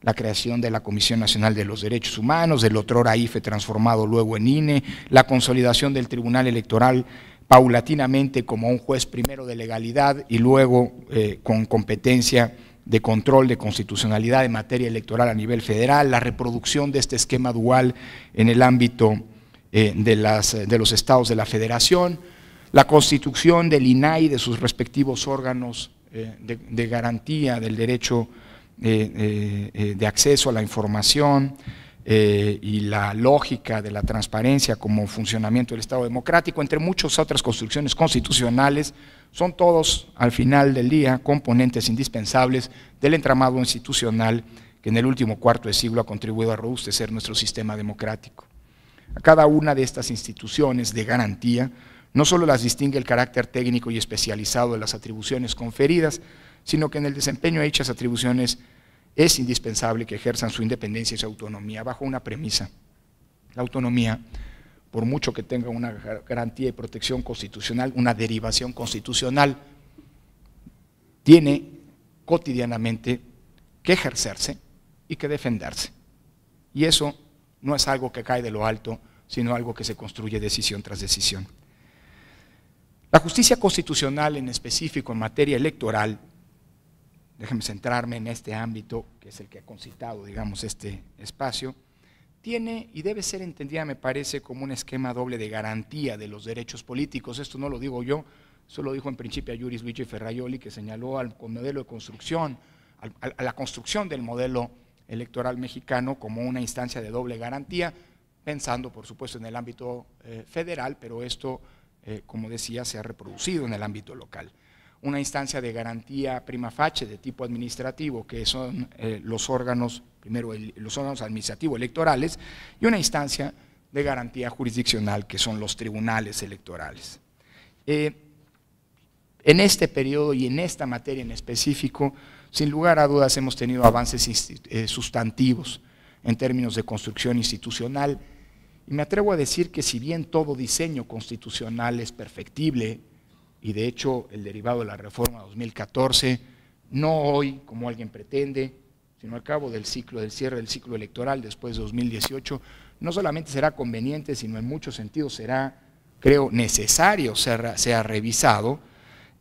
la creación de la Comisión Nacional de los Derechos Humanos, del otro IFE transformado luego en INE, la consolidación del Tribunal Electoral paulatinamente como un juez primero de legalidad y luego eh, con competencia de control de constitucionalidad en materia electoral a nivel federal, la reproducción de este esquema dual en el ámbito eh, de, los estados de la federación, la constitución del INAI y de sus respectivos órganos eh, de garantía del derecho eh, eh, eh, de acceso a la información y la lógica de la transparencia como funcionamiento del Estado democrático, entre muchas otras construcciones constitucionales, son todos, al final del día, componentes indispensables del entramado institucional que en el último cuarto de siglo ha contribuido a robustecer nuestro sistema democrático. A cada una de estas instituciones de garantía no solo las distingue el carácter técnico y especializado de las atribuciones conferidas, sino que en el desempeño de dichas atribuciones es indispensable que ejerzan su independencia y su autonomía bajo una premisa. La autonomía, por mucho que tenga una garantía y protección constitucional, una derivación constitucional, tiene cotidianamente que ejercerse y que defenderse. Y eso no es algo que cae de lo alto, sino algo que se construye decisión tras decisión. La justicia constitucional, en específico en materia electoral, déjenme centrarme en este ámbito, que es el que ha concitado, digamos, este espacio, tiene y debe ser entendida, me parece, como un esquema doble de garantía de los derechos políticos. Esto no lo digo yo, solo lo dijo en principio a Yuris Luigi Ferraioli, que señaló al modelo de construcción, a la construcción del modelo electoral mexicano como una instancia de doble garantía, pensando, por supuesto, en el ámbito eh, federal, pero esto, eh, como decía, se ha reproducido en el ámbito local una instancia de garantía prima facie de tipo administrativo, que son eh, los órganos, primero los órganos administrativos electorales, y una instancia de garantía jurisdiccional, que son los tribunales electorales. Eh, en este periodo y en esta materia en específico, sin lugar a dudas hemos tenido avances eh, sustantivos en términos de construcción institucional, y me atrevo a decir que si bien todo diseño constitucional es perfectible, y de hecho el derivado de la reforma 2014, no hoy como alguien pretende, sino al cabo del ciclo del cierre del ciclo electoral después de 2018, no solamente será conveniente, sino en muchos sentidos será, creo, necesario ser, sea revisado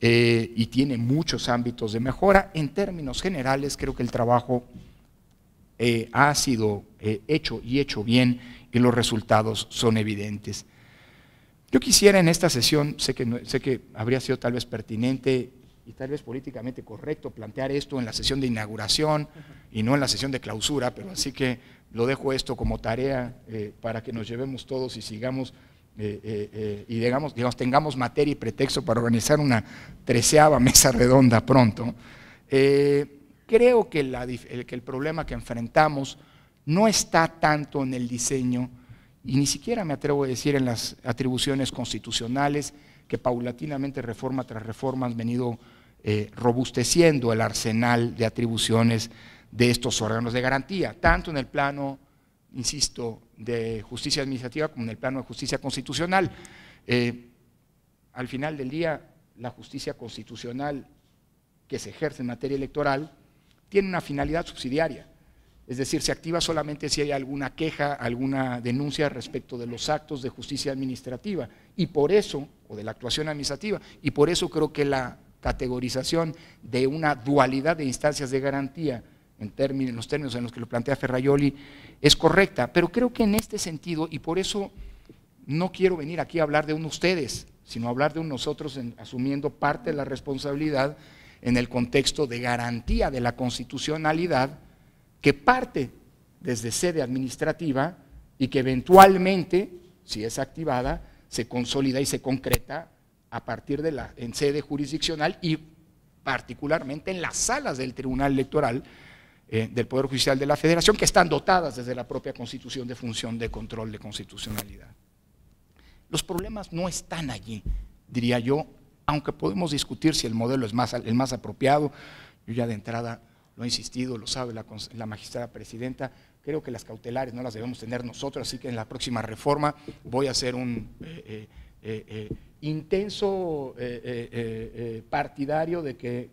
eh, y tiene muchos ámbitos de mejora. En términos generales, creo que el trabajo eh, ha sido eh, hecho y hecho bien y los resultados son evidentes. Yo quisiera en esta sesión, sé que, sé que habría sido tal vez pertinente y tal vez políticamente correcto plantear esto en la sesión de inauguración y no en la sesión de clausura, pero así que lo dejo esto como tarea eh, para que nos llevemos todos y sigamos eh, eh, y digamos, digamos, tengamos materia y pretexto para organizar una treceava mesa redonda pronto. creo que, el, que el problema que enfrentamos no está tanto en el diseño, y ni siquiera me atrevo a decir en las atribuciones constitucionales que paulatinamente reforma tras reforma han venido eh, robusteciendo el arsenal de atribuciones de estos órganos de garantía, tanto en el plano, insisto, de justicia administrativa como en el plano de justicia constitucional. Eh, al final del día, la justicia constitucional que se ejerce en materia electoral tiene una finalidad subsidiaria es decir, se activa solamente si hay alguna queja, alguna denuncia respecto de los actos de justicia administrativa y por eso, o de la actuación administrativa, y por eso creo que la categorización de una dualidad de instancias de garantía en, términos, en los términos en los que lo plantea Ferrayoli es correcta, pero creo que en este sentido, y por eso no quiero venir aquí a hablar de un ustedes, sino hablar de un nosotros asumiendo parte de la responsabilidad en el contexto de garantía de la constitucionalidad, que parte desde sede administrativa y que eventualmente, si es activada, se consolida y se concreta a partir de la en sede jurisdiccional y particularmente en las salas del Tribunal Electoral eh, del Poder Judicial de la Federación, que están dotadas desde la propia Constitución de función de control de constitucionalidad. Los problemas no están allí, diría yo, aunque podemos discutir si el modelo es más, el más apropiado. Yo ya de entrada lo ha insistido, lo sabe la, magistrada presidenta. Creo que las cautelares no las debemos tener nosotros, así que en la próxima reforma voy a ser un eh, eh, eh, intenso partidario de que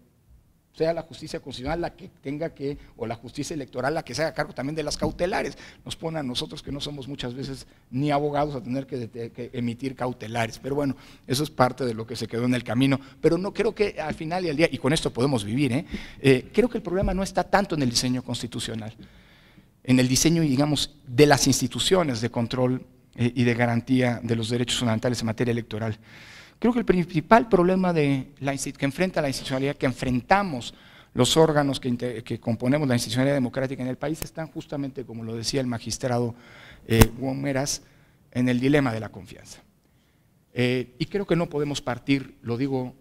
sea la justicia constitucional la que tenga que, o la justicia electoral la que se haga cargo también de las cautelares. Nos pone a nosotros que no somos muchas veces ni abogados a tener que, emitir cautelares. Pero bueno, eso es parte de lo que se quedó en el camino. Pero no creo que al final y al día, y con esto podemos vivir, ¿eh? Eh, creo que el problema no está tanto en el diseño constitucional, en el diseño, digamos, de las instituciones de control eh, y de garantía de los derechos fundamentales en materia electoral. Creo que el principal problema de la, que enfrenta la institucionalidad, que enfrentamos los órganos que, componemos la institucionalidad democrática en el país, están justamente, como lo decía el magistrado eh, en el dilema de la confianza. Eh, y creo que no podemos partir, lo digo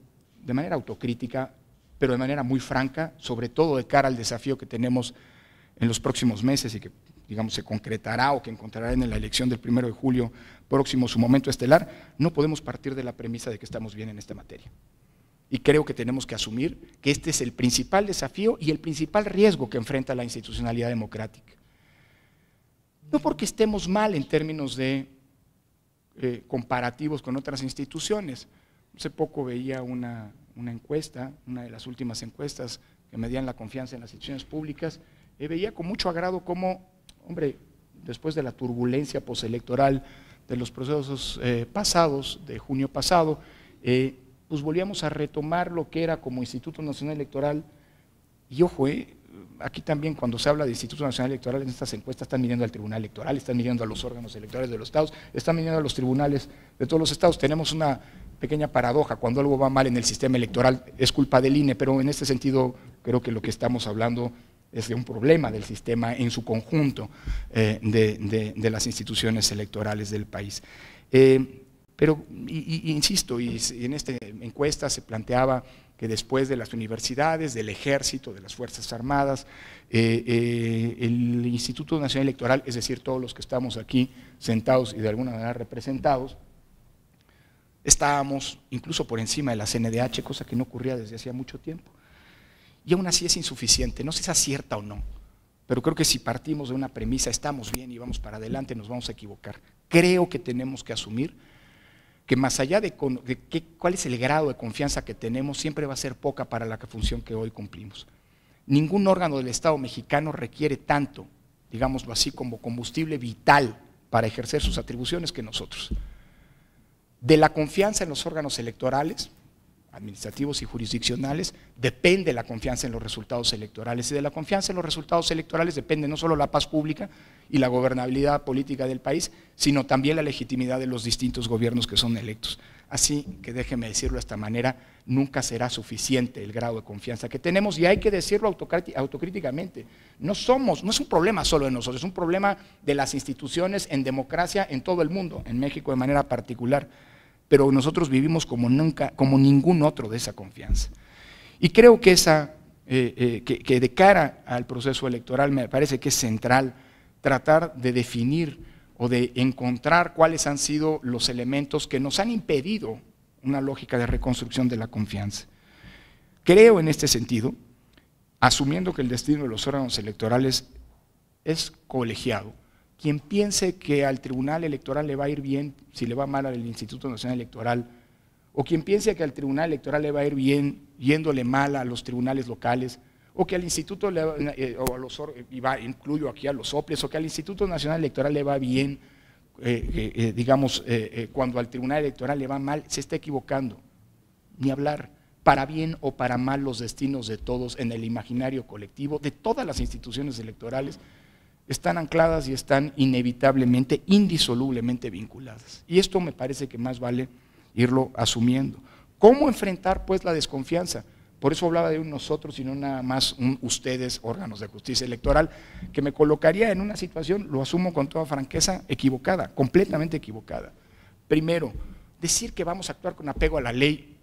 de manera autocrítica, pero de manera muy franca, sobre todo de cara al desafío que tenemos en los próximos meses y que digamos, se concretará o que encontrará en la elección del primero de julio próximo su momento estelar, no podemos partir de la premisa de que estamos bien en esta materia. Y creo que tenemos que asumir que este es el principal desafío y el principal riesgo que enfrenta la institucionalidad democrática. No porque estemos mal en términos de eh, comparativos con otras instituciones. Hace poco veía una, una encuesta, una de las últimas encuestas que medían la confianza en las instituciones públicas, y veía con mucho agrado cómo hombre, después de la turbulencia postelectoral de los procesos eh, pasados, de junio pasado, eh, pues volvíamos a retomar lo que era como Instituto Nacional Electoral. Y ojo, eh, aquí también cuando se habla de Instituto Nacional Electoral, en estas encuestas están midiendo al Tribunal Electoral, están midiendo a los órganos electorales de los estados, están midiendo a los tribunales de todos los estados. Tenemos una pequeña paradoja, cuando algo va mal en el sistema electoral es culpa del INE, pero en este sentido creo que lo que estamos hablando es de un problema del sistema en su conjunto eh, de, las instituciones electorales del país. Eh, pero, insisto, y, en esta encuesta se planteaba que después de las universidades, del ejército, de las Fuerzas Armadas, eh, el Instituto Nacional Electoral, es decir, todos los que estamos aquí sentados y de alguna manera representados, estábamos incluso por encima de la CNDH, cosa que no ocurría desde hacía mucho tiempo y aún así es insuficiente. No sé si es acierta o no, pero creo que si partimos de una premisa, estamos bien y vamos para adelante, nos vamos a equivocar. Creo que tenemos que asumir que más allá de, cuál es el grado de confianza que tenemos, siempre va a ser poca para la función que hoy cumplimos. Ningún órgano del Estado mexicano requiere tanto, digámoslo así, como combustible vital para ejercer sus atribuciones que nosotros. De la confianza en los órganos electorales, administrativos y jurisdiccionales, depende la confianza en los resultados electorales. Y de la confianza en los resultados electorales depende no solo la paz pública y la gobernabilidad política del país, sino también la legitimidad de los distintos gobiernos que son electos. Así que déjeme decirlo de esta manera, nunca será suficiente el grado de confianza que tenemos y hay que decirlo autocríticamente. No somos, no es un problema solo de nosotros, es un problema de las instituciones en democracia en todo el mundo, en México de manera particular pero nosotros vivimos como nunca, como ningún otro de esa confianza. Y creo que esa, eh, eh, que de cara al proceso electoral me parece que es central tratar de definir o de encontrar cuáles han sido los elementos que nos han impedido una lógica de reconstrucción de la confianza. Creo en este sentido, asumiendo que el destino de los órganos electorales es colegiado, quien piense que al Tribunal Electoral le va a ir bien si le va mal al Instituto Nacional Electoral, o quien piense que al Tribunal Electoral le va a ir bien yéndole mal a los tribunales locales, o que al Instituto, eh, incluyo aquí a los OPLES, o que al Instituto Nacional Electoral le va bien, eh, eh, digamos, cuando al Tribunal Electoral le va mal, se está equivocando, ni hablar, para bien o para mal los destinos de todos en el imaginario colectivo, de todas las instituciones electorales están ancladas y están inevitablemente, indisolublemente vinculadas. Y esto me parece que más vale irlo asumiendo. ¿Cómo enfrentar pues la desconfianza? Por eso hablaba de un nosotros y no nada más un ustedes, órganos de justicia electoral, que me colocaría en una situación, lo asumo con toda franqueza, equivocada, completamente equivocada. Primero, decir que vamos a actuar con apego a la ley,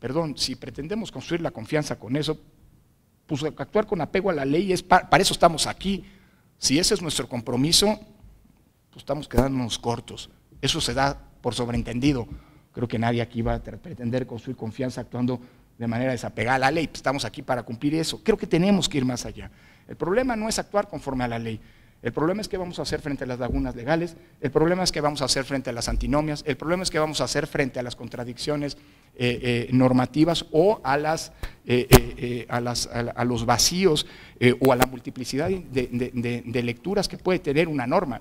perdón, si pretendemos construir la confianza con eso, pues actuar con apego a la ley es, para eso estamos aquí, si ese es nuestro compromiso, pues estamos quedándonos cortos. Eso se da por sobreentendido. Creo que nadie aquí va a pretender construir confianza actuando de manera desapegada a la ley. Pues, estamos aquí para cumplir eso. Creo que tenemos que ir más allá. El problema no es actuar conforme a la ley. El problema es que vamos a hacer frente a las lagunas legales, el problema es que vamos a hacer frente a las antinomias, el problema es que vamos a hacer frente a las contradicciones eh, eh, normativas o a, eh, los vacíos o a la multiplicidad de, lecturas que puede tener una norma.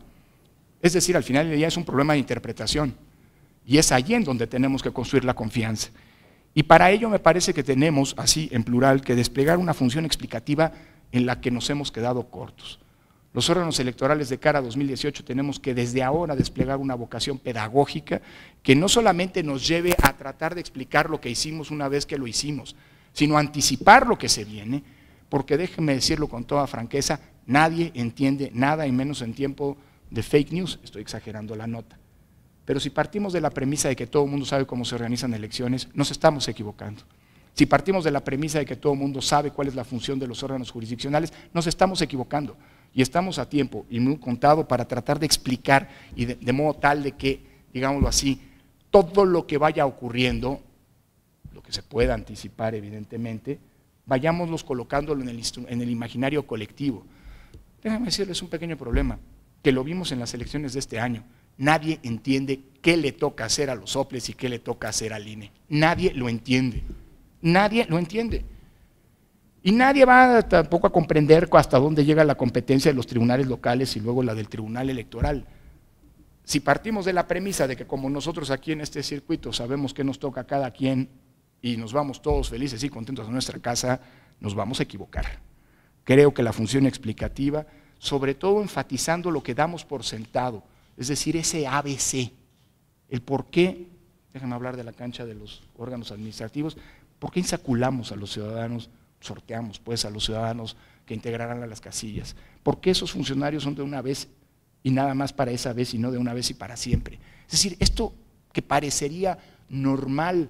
Es decir, al final de día es un problema de interpretación y es allí en donde tenemos que construir la confianza. Y para ello me parece que tenemos, así en plural, que desplegar una función explicativa en la que nos hemos quedado cortos. Los órganos electorales de cara a 2018 tenemos que desde ahora desplegar una vocación pedagógica que no solamente nos lleve a tratar de explicar lo que hicimos una vez que lo hicimos, sino anticipar lo que se viene, porque déjenme decirlo con toda franqueza, nadie entiende nada y menos en tiempo de fake news, estoy exagerando la nota. Pero si partimos de la premisa de que todo el mundo sabe cómo se organizan elecciones, nos estamos equivocando. Si partimos de la premisa de que todo el mundo sabe cuál es la función de los órganos jurisdiccionales, nos estamos equivocando. Y estamos a tiempo y muy contado para tratar de explicar y de, modo tal de que, digámoslo así, todo lo que vaya ocurriendo, lo que se pueda anticipar evidentemente, vayámoslos colocándolo en el, el imaginario colectivo. Déjame decirles un pequeño problema, que lo vimos en las elecciones de este año. Nadie entiende qué le toca hacer a los soples y qué le toca hacer al INE. Nadie lo entiende. Nadie lo entiende. Y nadie va tampoco a comprender hasta dónde llega la competencia de los tribunales locales y luego la del tribunal electoral. Si partimos de la premisa de que como nosotros aquí en este circuito sabemos qué nos toca a cada quien y nos vamos todos felices y contentos a nuestra casa, nos vamos a equivocar. Creo que la función explicativa, sobre todo enfatizando lo que damos por sentado, es decir, ese ABC, el por qué, déjame hablar de la cancha de los órganos administrativos, por qué insaculamos a los ciudadanos sorteamos pues a los ciudadanos que integraran a las casillas. Porque esos funcionarios son de una vez y nada más para esa vez y no de una vez y para siempre. Es decir, esto que parecería normal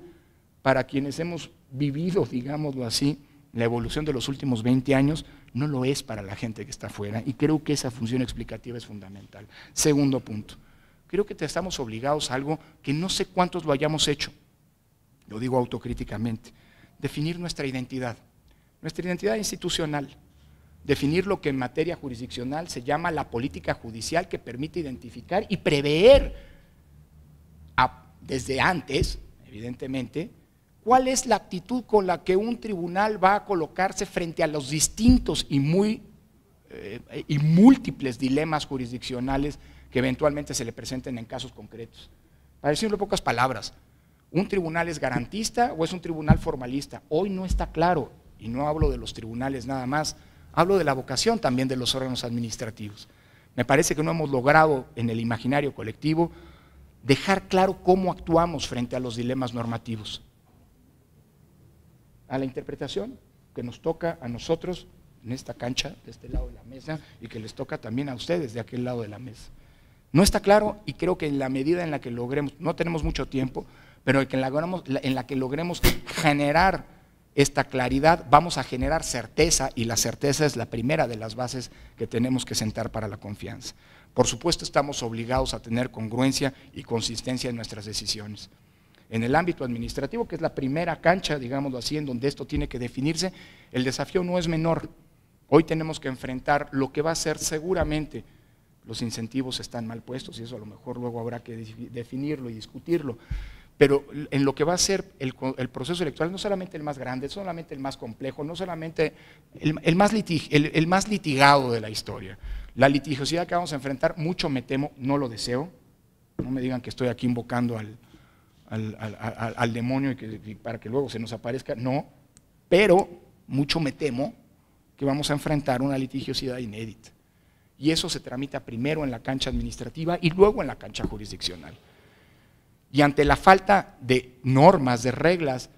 para quienes hemos vivido, digámoslo así, la evolución de los últimos 20 años, no lo es para la gente que está afuera y creo que esa función explicativa es fundamental. Segundo punto, creo que te estamos obligados a algo que no sé cuántos lo hayamos hecho, lo digo autocríticamente, definir nuestra identidad. Nuestra identidad institucional. Definir lo que en materia jurisdiccional se llama la política judicial que permite identificar y prever desde antes, evidentemente, cuál es la actitud con la que un tribunal va a colocarse frente a los distintos y muy eh, y múltiples dilemas jurisdiccionales que eventualmente se le presenten en casos concretos. Para decirlo en pocas palabras, ¿un tribunal es garantista o es un tribunal formalista? Hoy no está claro y no hablo de los tribunales nada más, hablo de la vocación también de los órganos administrativos. Me parece que no hemos logrado en el imaginario colectivo dejar claro cómo actuamos frente a los dilemas normativos, a la interpretación que nos toca a nosotros en esta cancha, de este lado de la mesa, y que les toca también a ustedes de aquel lado de la mesa. No está claro y creo que en la medida en la que logremos, no tenemos mucho tiempo, pero en la que logremos generar esta claridad, vamos a generar certeza y la certeza es la primera de las bases que tenemos que sentar para la confianza. Por supuesto, estamos obligados a tener congruencia y consistencia en nuestras decisiones. En el ámbito administrativo, que es la primera cancha, digámoslo así, en donde esto tiene que definirse, el desafío no es menor. Hoy tenemos que enfrentar lo que va a ser seguramente los incentivos están mal puestos y eso a lo mejor luego habrá que definirlo y discutirlo pero en lo que va a ser el, proceso electoral, no solamente el más grande, solamente el más complejo, no solamente el, más litigado de la historia. La litigiosidad que vamos a enfrentar, mucho me temo, no lo deseo. No me digan que estoy aquí invocando al, demonio y que, para que luego se nos aparezca, no. Pero mucho me temo que vamos a enfrentar una litigiosidad inédita. Y eso se tramita primero en la cancha administrativa y luego en la cancha jurisdiccional. Y ante la falta de normas, de reglas,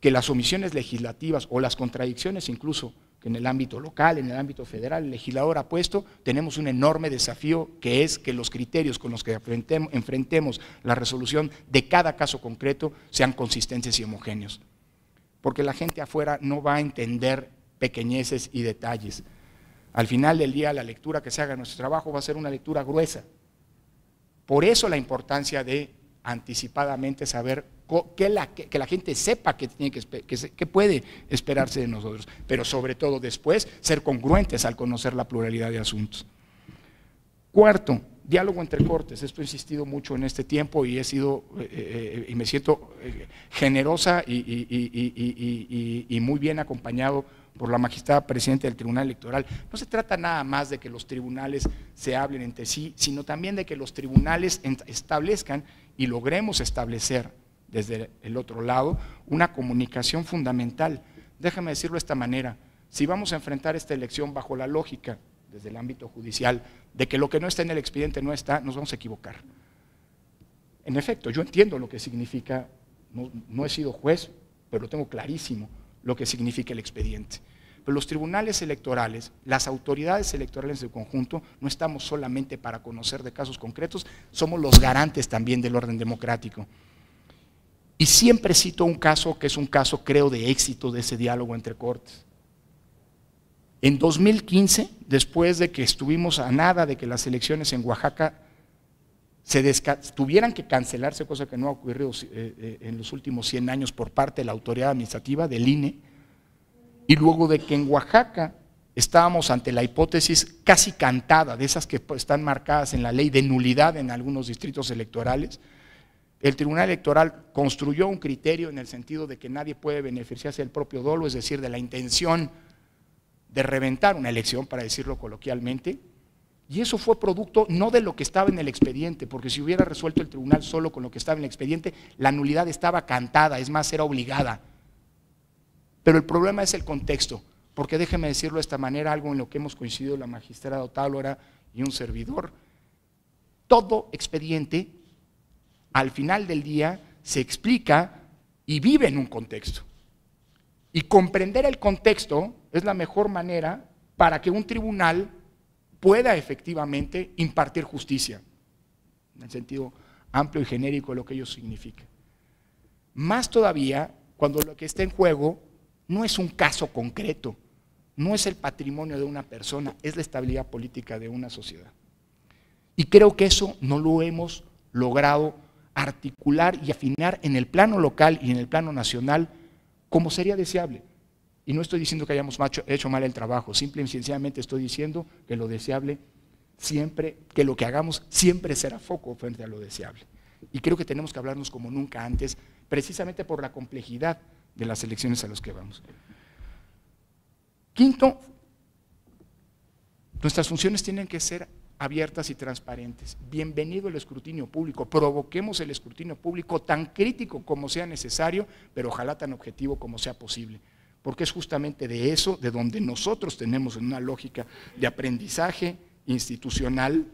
que las omisiones legislativas o las contradicciones incluso que en el ámbito local, en el ámbito federal, el legislador ha puesto, tenemos un enorme desafío que es que los criterios con los que enfrentemos la resolución de cada caso concreto sean consistentes y homogéneos. Porque la gente afuera no va a entender pequeñeces y detalles. Al final del día, la lectura que se haga en nuestro trabajo va a ser una lectura gruesa. Por eso la importancia de anticipadamente saber que la, que, la gente sepa que, tiene que, que, puede esperarse de nosotros, pero sobre todo después ser congruentes al conocer la pluralidad de asuntos. Cuarto, diálogo entre cortes. Esto he insistido mucho en este tiempo y he sido eh, eh, eh, y me siento generosa y, y muy bien acompañado por la magistrada presidenta del Tribunal Electoral. No se trata nada más de que los tribunales se hablen entre sí, sino también de que los tribunales establezcan y logremos establecer desde el otro lado una comunicación fundamental. Déjame decirlo de esta manera, si vamos a enfrentar esta elección bajo la lógica desde el ámbito judicial de que lo que no está en el expediente no está, nos vamos a equivocar. En efecto, yo entiendo lo que significa, no, no he sido juez, pero lo tengo clarísimo, lo que significa el expediente. Pero los tribunales electorales, las autoridades electorales de conjunto, no estamos solamente para conocer de casos concretos, somos los garantes también del orden democrático. Y siempre cito un caso que es un caso, creo, de éxito de ese diálogo entre cortes. En 2015, después de que estuvimos a nada de que las elecciones en Oaxaca se tuvieran que cancelarse, cosa que no ha ocurrido eh, eh, en los últimos 100 años por parte de la autoridad administrativa del INE, y luego de que en Oaxaca estábamos ante la hipótesis casi cantada, de esas que están marcadas en la ley de nulidad en algunos distritos electorales, el Tribunal Electoral construyó un criterio en el sentido de que nadie puede beneficiarse del propio dolo, es decir, de la intención de reventar una elección, para decirlo coloquialmente, y eso fue producto no de lo que estaba en el expediente, porque si hubiera resuelto el tribunal solo con lo que estaba en el expediente, la nulidad estaba cantada, es más, era obligada. Pero el problema es el contexto, porque déjeme decirlo de esta manera, algo en lo que hemos coincidido la magistrada Otávora y un servidor. Todo expediente, al final del día, se explica y vive en un contexto. Y comprender el contexto es la mejor manera para que un tribunal pueda efectivamente impartir justicia, en el sentido amplio y genérico de lo que ello significa. Más todavía cuando lo que está en juego no es un caso concreto, no es el patrimonio de una persona, es la estabilidad política de una sociedad. Y creo que eso no lo hemos logrado articular y afinar en el plano local y en el plano nacional como sería deseable. Y no estoy diciendo que hayamos hecho mal el trabajo, simple y sencillamente estoy diciendo que lo deseable siempre, que lo que hagamos siempre será foco frente a lo deseable. Y creo que tenemos que hablarnos como nunca antes, precisamente por la complejidad de las elecciones a las que vamos. Quinto, nuestras funciones tienen que ser abiertas y transparentes. Bienvenido el escrutinio público, provoquemos el escrutinio público tan crítico como sea necesario, pero ojalá tan objetivo como sea posible, porque es justamente de eso de donde nosotros tenemos una lógica de aprendizaje institucional,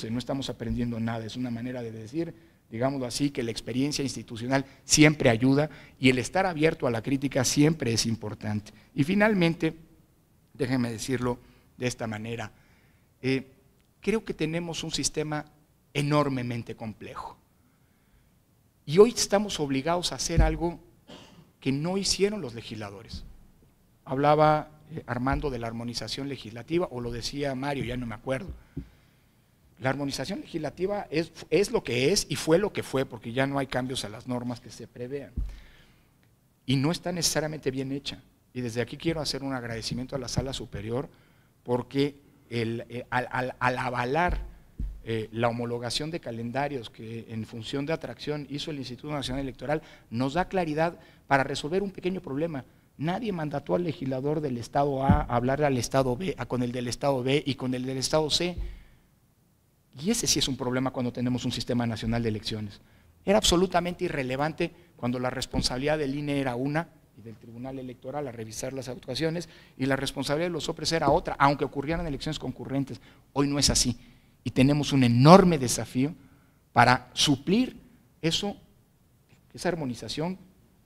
que no estamos aprendiendo nada, es una manera de decir, digámoslo así, que la experiencia institucional siempre ayuda y el estar abierto a la crítica siempre es importante. Y finalmente, déjenme decirlo de esta manera, eh, creo que tenemos un sistema enormemente complejo. Y hoy estamos obligados a hacer algo que no hicieron los legisladores. Hablaba eh, Armando de la armonización legislativa, o lo decía Mario, ya no me acuerdo. La armonización legislativa es, es, lo que es y fue lo que fue, porque ya no hay cambios a las normas que se prevean. Y no está necesariamente bien hecha. Y desde aquí quiero hacer un agradecimiento a la sala superior, porque eh, al, avalar eh, la homologación de calendarios que en función de atracción hizo el Instituto Nacional Electoral, nos da claridad para resolver un pequeño problema. Nadie mandató al legislador del Estado A hablar al Estado B, con el del Estado B y con el del Estado C y ese sí es un problema cuando tenemos un sistema nacional de elecciones. Era absolutamente irrelevante cuando la responsabilidad del INE era una y del Tribunal Electoral a revisar las actuaciones y la responsabilidad de los OPRES era otra, aunque ocurrieran elecciones concurrentes. Hoy no es así y tenemos un enorme desafío para suplir eso, esa armonización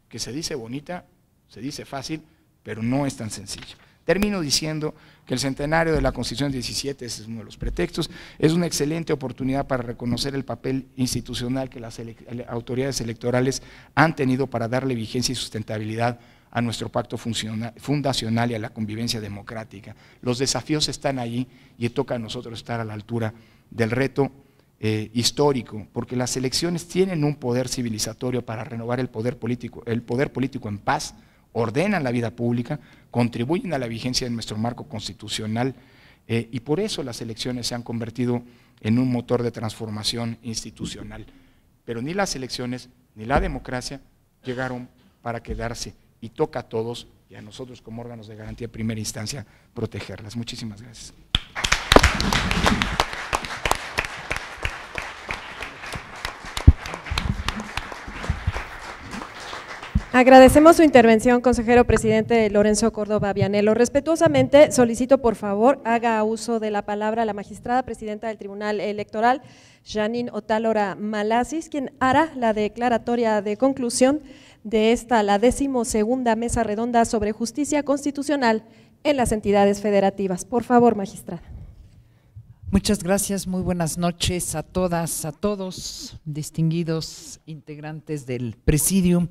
que se dice bonita, se dice fácil, pero no es tan sencillo. Termino diciendo que el centenario de la Constitución 17, es uno de los pretextos, es una excelente oportunidad para reconocer el papel institucional que las autoridades electorales han tenido para darle vigencia y sustentabilidad a nuestro pacto fundacional y a la convivencia democrática. Los desafíos están allí y toca a nosotros estar a la altura del reto eh, histórico, porque las elecciones tienen un poder civilizatorio para renovar el poder político, el poder político en paz, ordenan la vida pública, contribuyen a la vigencia de nuestro marco constitucional eh, y por eso las elecciones se han convertido en un motor de transformación institucional. Pero ni las elecciones ni la democracia llegaron para quedarse y toca a todos y a nosotros como órganos de garantía de primera instancia protegerlas. Muchísimas gracias. Agradecemos su intervención, consejero presidente Lorenzo Córdoba Vianelo. Respetuosamente solicito, por favor, haga uso de la palabra la magistrada presidenta del Tribunal Electoral, Janine Otálora Malasis, quien hará la declaratoria de conclusión de esta, la decimosegunda mesa redonda sobre justicia constitucional en las entidades federativas. Por favor, magistrada. Muchas gracias, muy buenas noches a todas, a todos, distinguidos integrantes del Presidium.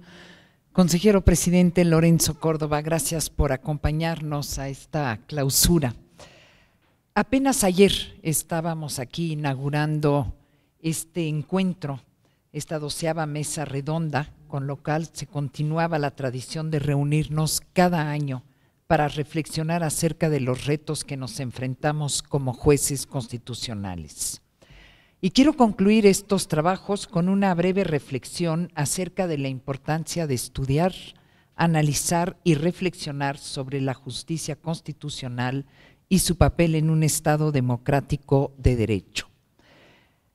Consejero presidente Lorenzo Córdoba, gracias por acompañarnos a esta clausura. Apenas ayer estábamos aquí inaugurando este encuentro, esta doceava mesa redonda con lo cual se continuaba la tradición de reunirnos cada año para reflexionar acerca de los retos que nos enfrentamos como jueces constitucionales. Y quiero concluir estos trabajos con una breve reflexión acerca de la importancia de estudiar, analizar y reflexionar sobre la justicia constitucional y su papel en un Estado democrático de derecho.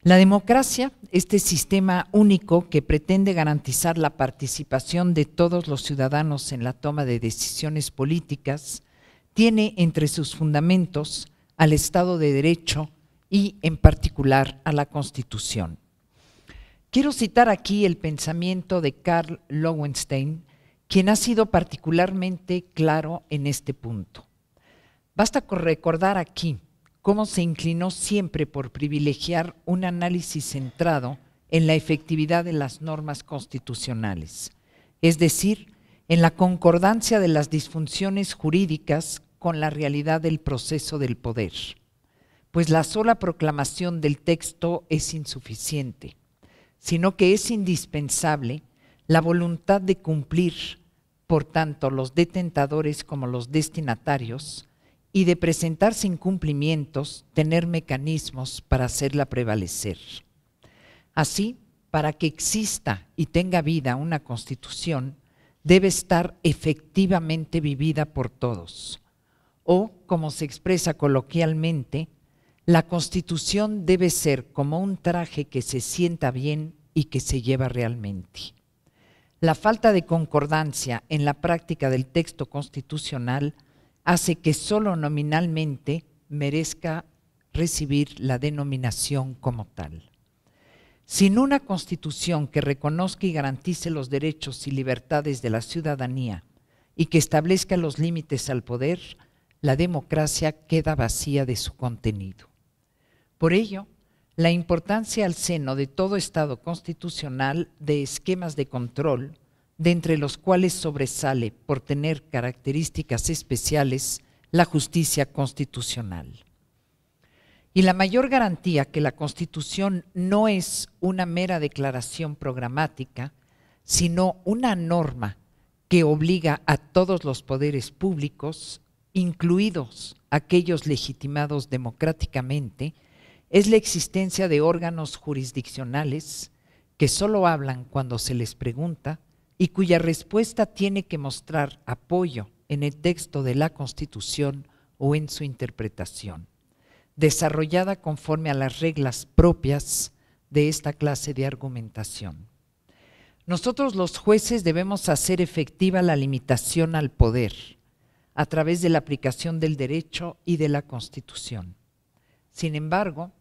La democracia, este sistema único que pretende garantizar la participación de todos los ciudadanos en la toma de decisiones políticas, tiene entre sus fundamentos al Estado de Derecho, y en particular a la Constitución. Quiero citar aquí el pensamiento de Karl Lowenstein, quien ha sido particularmente claro en este punto. Basta recordar aquí cómo se inclinó siempre por privilegiar un análisis centrado en la efectividad de las normas constitucionales, es decir, en la concordancia de las disfunciones jurídicas con la realidad del proceso del poder pues la sola proclamación del texto es insuficiente, sino que es indispensable la voluntad de cumplir, por tanto, los detentadores como los destinatarios, y de presentar sin cumplimientos, tener mecanismos para hacerla prevalecer. Así, para que exista y tenga vida una constitución, debe estar efectivamente vivida por todos, o, como se expresa coloquialmente, la constitución debe ser como un traje que se sienta bien y que se lleva realmente. La falta de concordancia en la práctica del texto constitucional hace que solo nominalmente merezca recibir la denominación como tal. Sin una constitución que reconozca y garantice los derechos y libertades de la ciudadanía y que establezca los límites al poder, la democracia queda vacía de su contenido. Por ello, la importancia al seno de todo Estado constitucional de esquemas de control, de entre los cuales sobresale, por tener características especiales, la justicia constitucional. Y la mayor garantía que la Constitución no es una mera declaración programática, sino una norma que obliga a todos los poderes públicos, incluidos aquellos legitimados democráticamente, es la existencia de órganos jurisdiccionales que solo hablan cuando se les pregunta y cuya respuesta tiene que mostrar apoyo en el texto de la Constitución o en su interpretación, desarrollada conforme a las reglas propias de esta clase de argumentación. Nosotros los jueces debemos hacer efectiva la limitación al poder a través de la aplicación del derecho y de la Constitución. Sin embargo,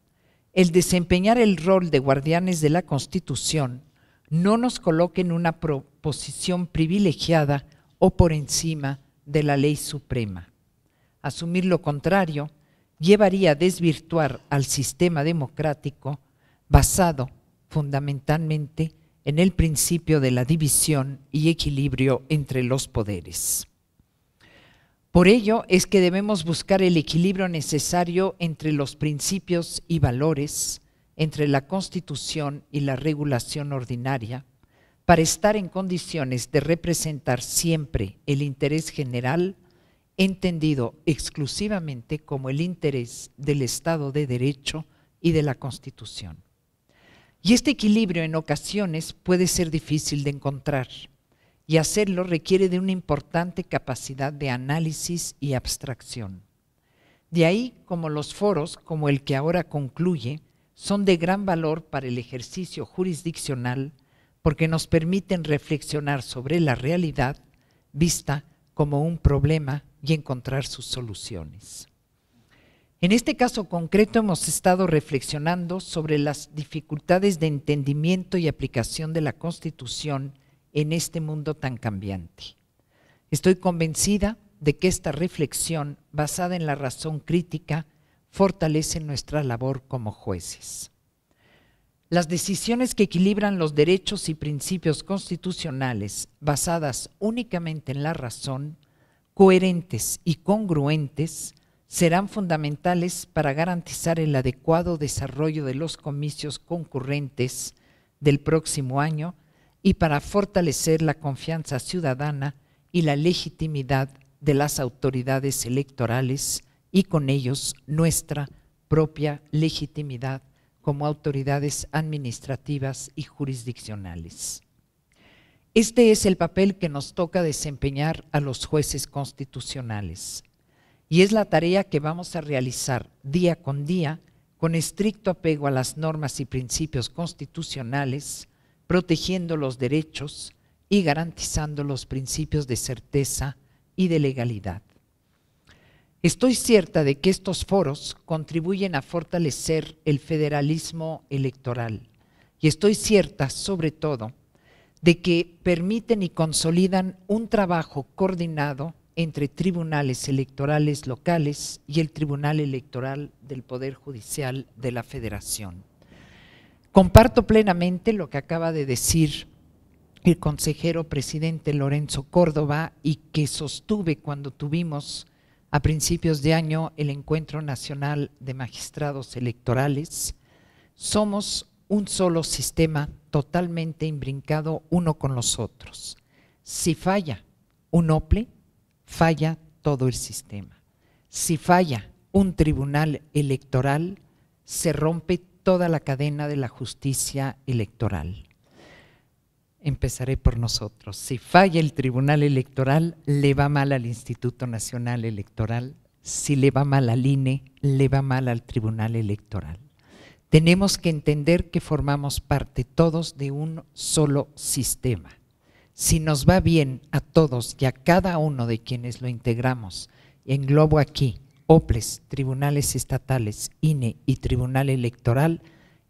el desempeñar el rol de guardianes de la Constitución no nos coloca en una posición privilegiada o por encima de la ley suprema. Asumir lo contrario llevaría a desvirtuar al sistema democrático basado fundamentalmente en el principio de la división y equilibrio entre los poderes. Por ello es que debemos buscar el equilibrio necesario entre los principios y valores, entre la constitución y la regulación ordinaria, para estar en condiciones de representar siempre el interés general, entendido exclusivamente como el interés del Estado de Derecho y de la Constitución. Y este equilibrio en ocasiones puede ser difícil de encontrar y hacerlo requiere de una importante capacidad de análisis y abstracción. De ahí como los foros, como el que ahora concluye, son de gran valor para el ejercicio jurisdiccional porque nos permiten reflexionar sobre la realidad vista como un problema y encontrar sus soluciones. En este caso concreto hemos estado reflexionando sobre las dificultades de entendimiento y aplicación de la Constitución en este mundo tan cambiante. Estoy convencida de que esta reflexión basada en la razón crítica fortalece nuestra labor como jueces. Las decisiones que equilibran los derechos y principios constitucionales basadas únicamente en la razón, coherentes y congruentes, serán fundamentales para garantizar el adecuado desarrollo de los comicios concurrentes del próximo año y para fortalecer la confianza ciudadana y la legitimidad de las autoridades electorales y con ellos nuestra propia legitimidad como autoridades administrativas y jurisdiccionales. Este es el papel que nos toca desempeñar a los jueces constitucionales y es la tarea que vamos a realizar día con día con estricto apego a las normas y principios constitucionales protegiendo los derechos y garantizando los principios de certeza y de legalidad. Estoy cierta de que estos foros contribuyen a fortalecer el federalismo electoral y estoy cierta, sobre todo, de que permiten y consolidan un trabajo coordinado entre tribunales electorales locales y el Tribunal Electoral del Poder Judicial de la Federación. Comparto plenamente lo que acaba de decir el consejero presidente Lorenzo Córdoba y que sostuve cuando tuvimos a principios de año el Encuentro Nacional de Magistrados Electorales. Somos un solo sistema totalmente imbrincado uno con los otros. Si falla un OPLE, falla todo el sistema. Si falla un tribunal electoral, se rompe todo toda la cadena de la justicia electoral. Empezaré por nosotros. Si falla el Tribunal Electoral, le va mal al Instituto Nacional Electoral. Si le va mal al INE, le va mal al Tribunal Electoral. Tenemos que entender que formamos parte todos de un solo sistema. Si nos va bien a todos y a cada uno de quienes lo integramos, englobo aquí OPLES, tribunales estatales, INE y tribunal electoral,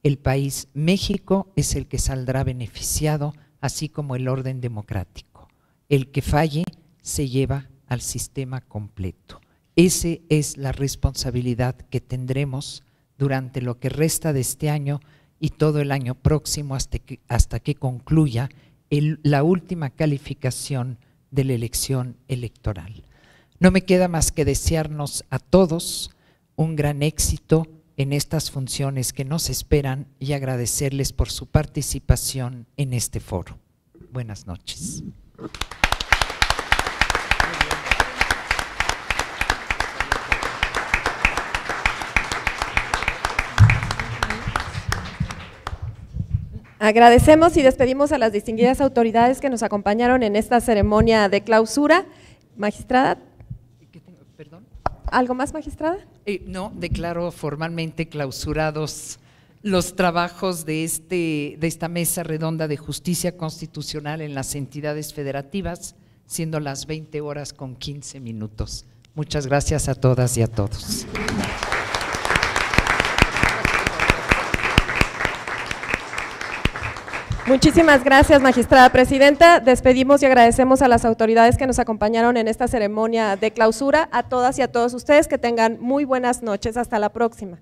el país México es el que saldrá beneficiado, así como el orden democrático. El que falle se lleva al sistema completo. Esa es la responsabilidad que tendremos durante lo que resta de este año y todo el año próximo hasta que, concluya la última calificación de la elección electoral. No me queda más que desearnos a todos un gran éxito en estas funciones que nos esperan y agradecerles por su participación en este foro. Buenas noches. Agradecemos y despedimos a las distinguidas autoridades que nos acompañaron en esta ceremonia de clausura. Magistrada, Perdón. ¿Algo más, magistrada? Eh, no, declaro formalmente clausurados los trabajos de, este, de esta mesa redonda de justicia constitucional en las entidades federativas, siendo las 20 horas con 15 minutos. Muchas gracias a todas y a todos. Muchísimas gracias, magistrada presidenta. Despedimos y agradecemos a las autoridades que nos acompañaron en esta ceremonia de clausura. A todas y a todos ustedes que tengan muy buenas noches. Hasta la próxima.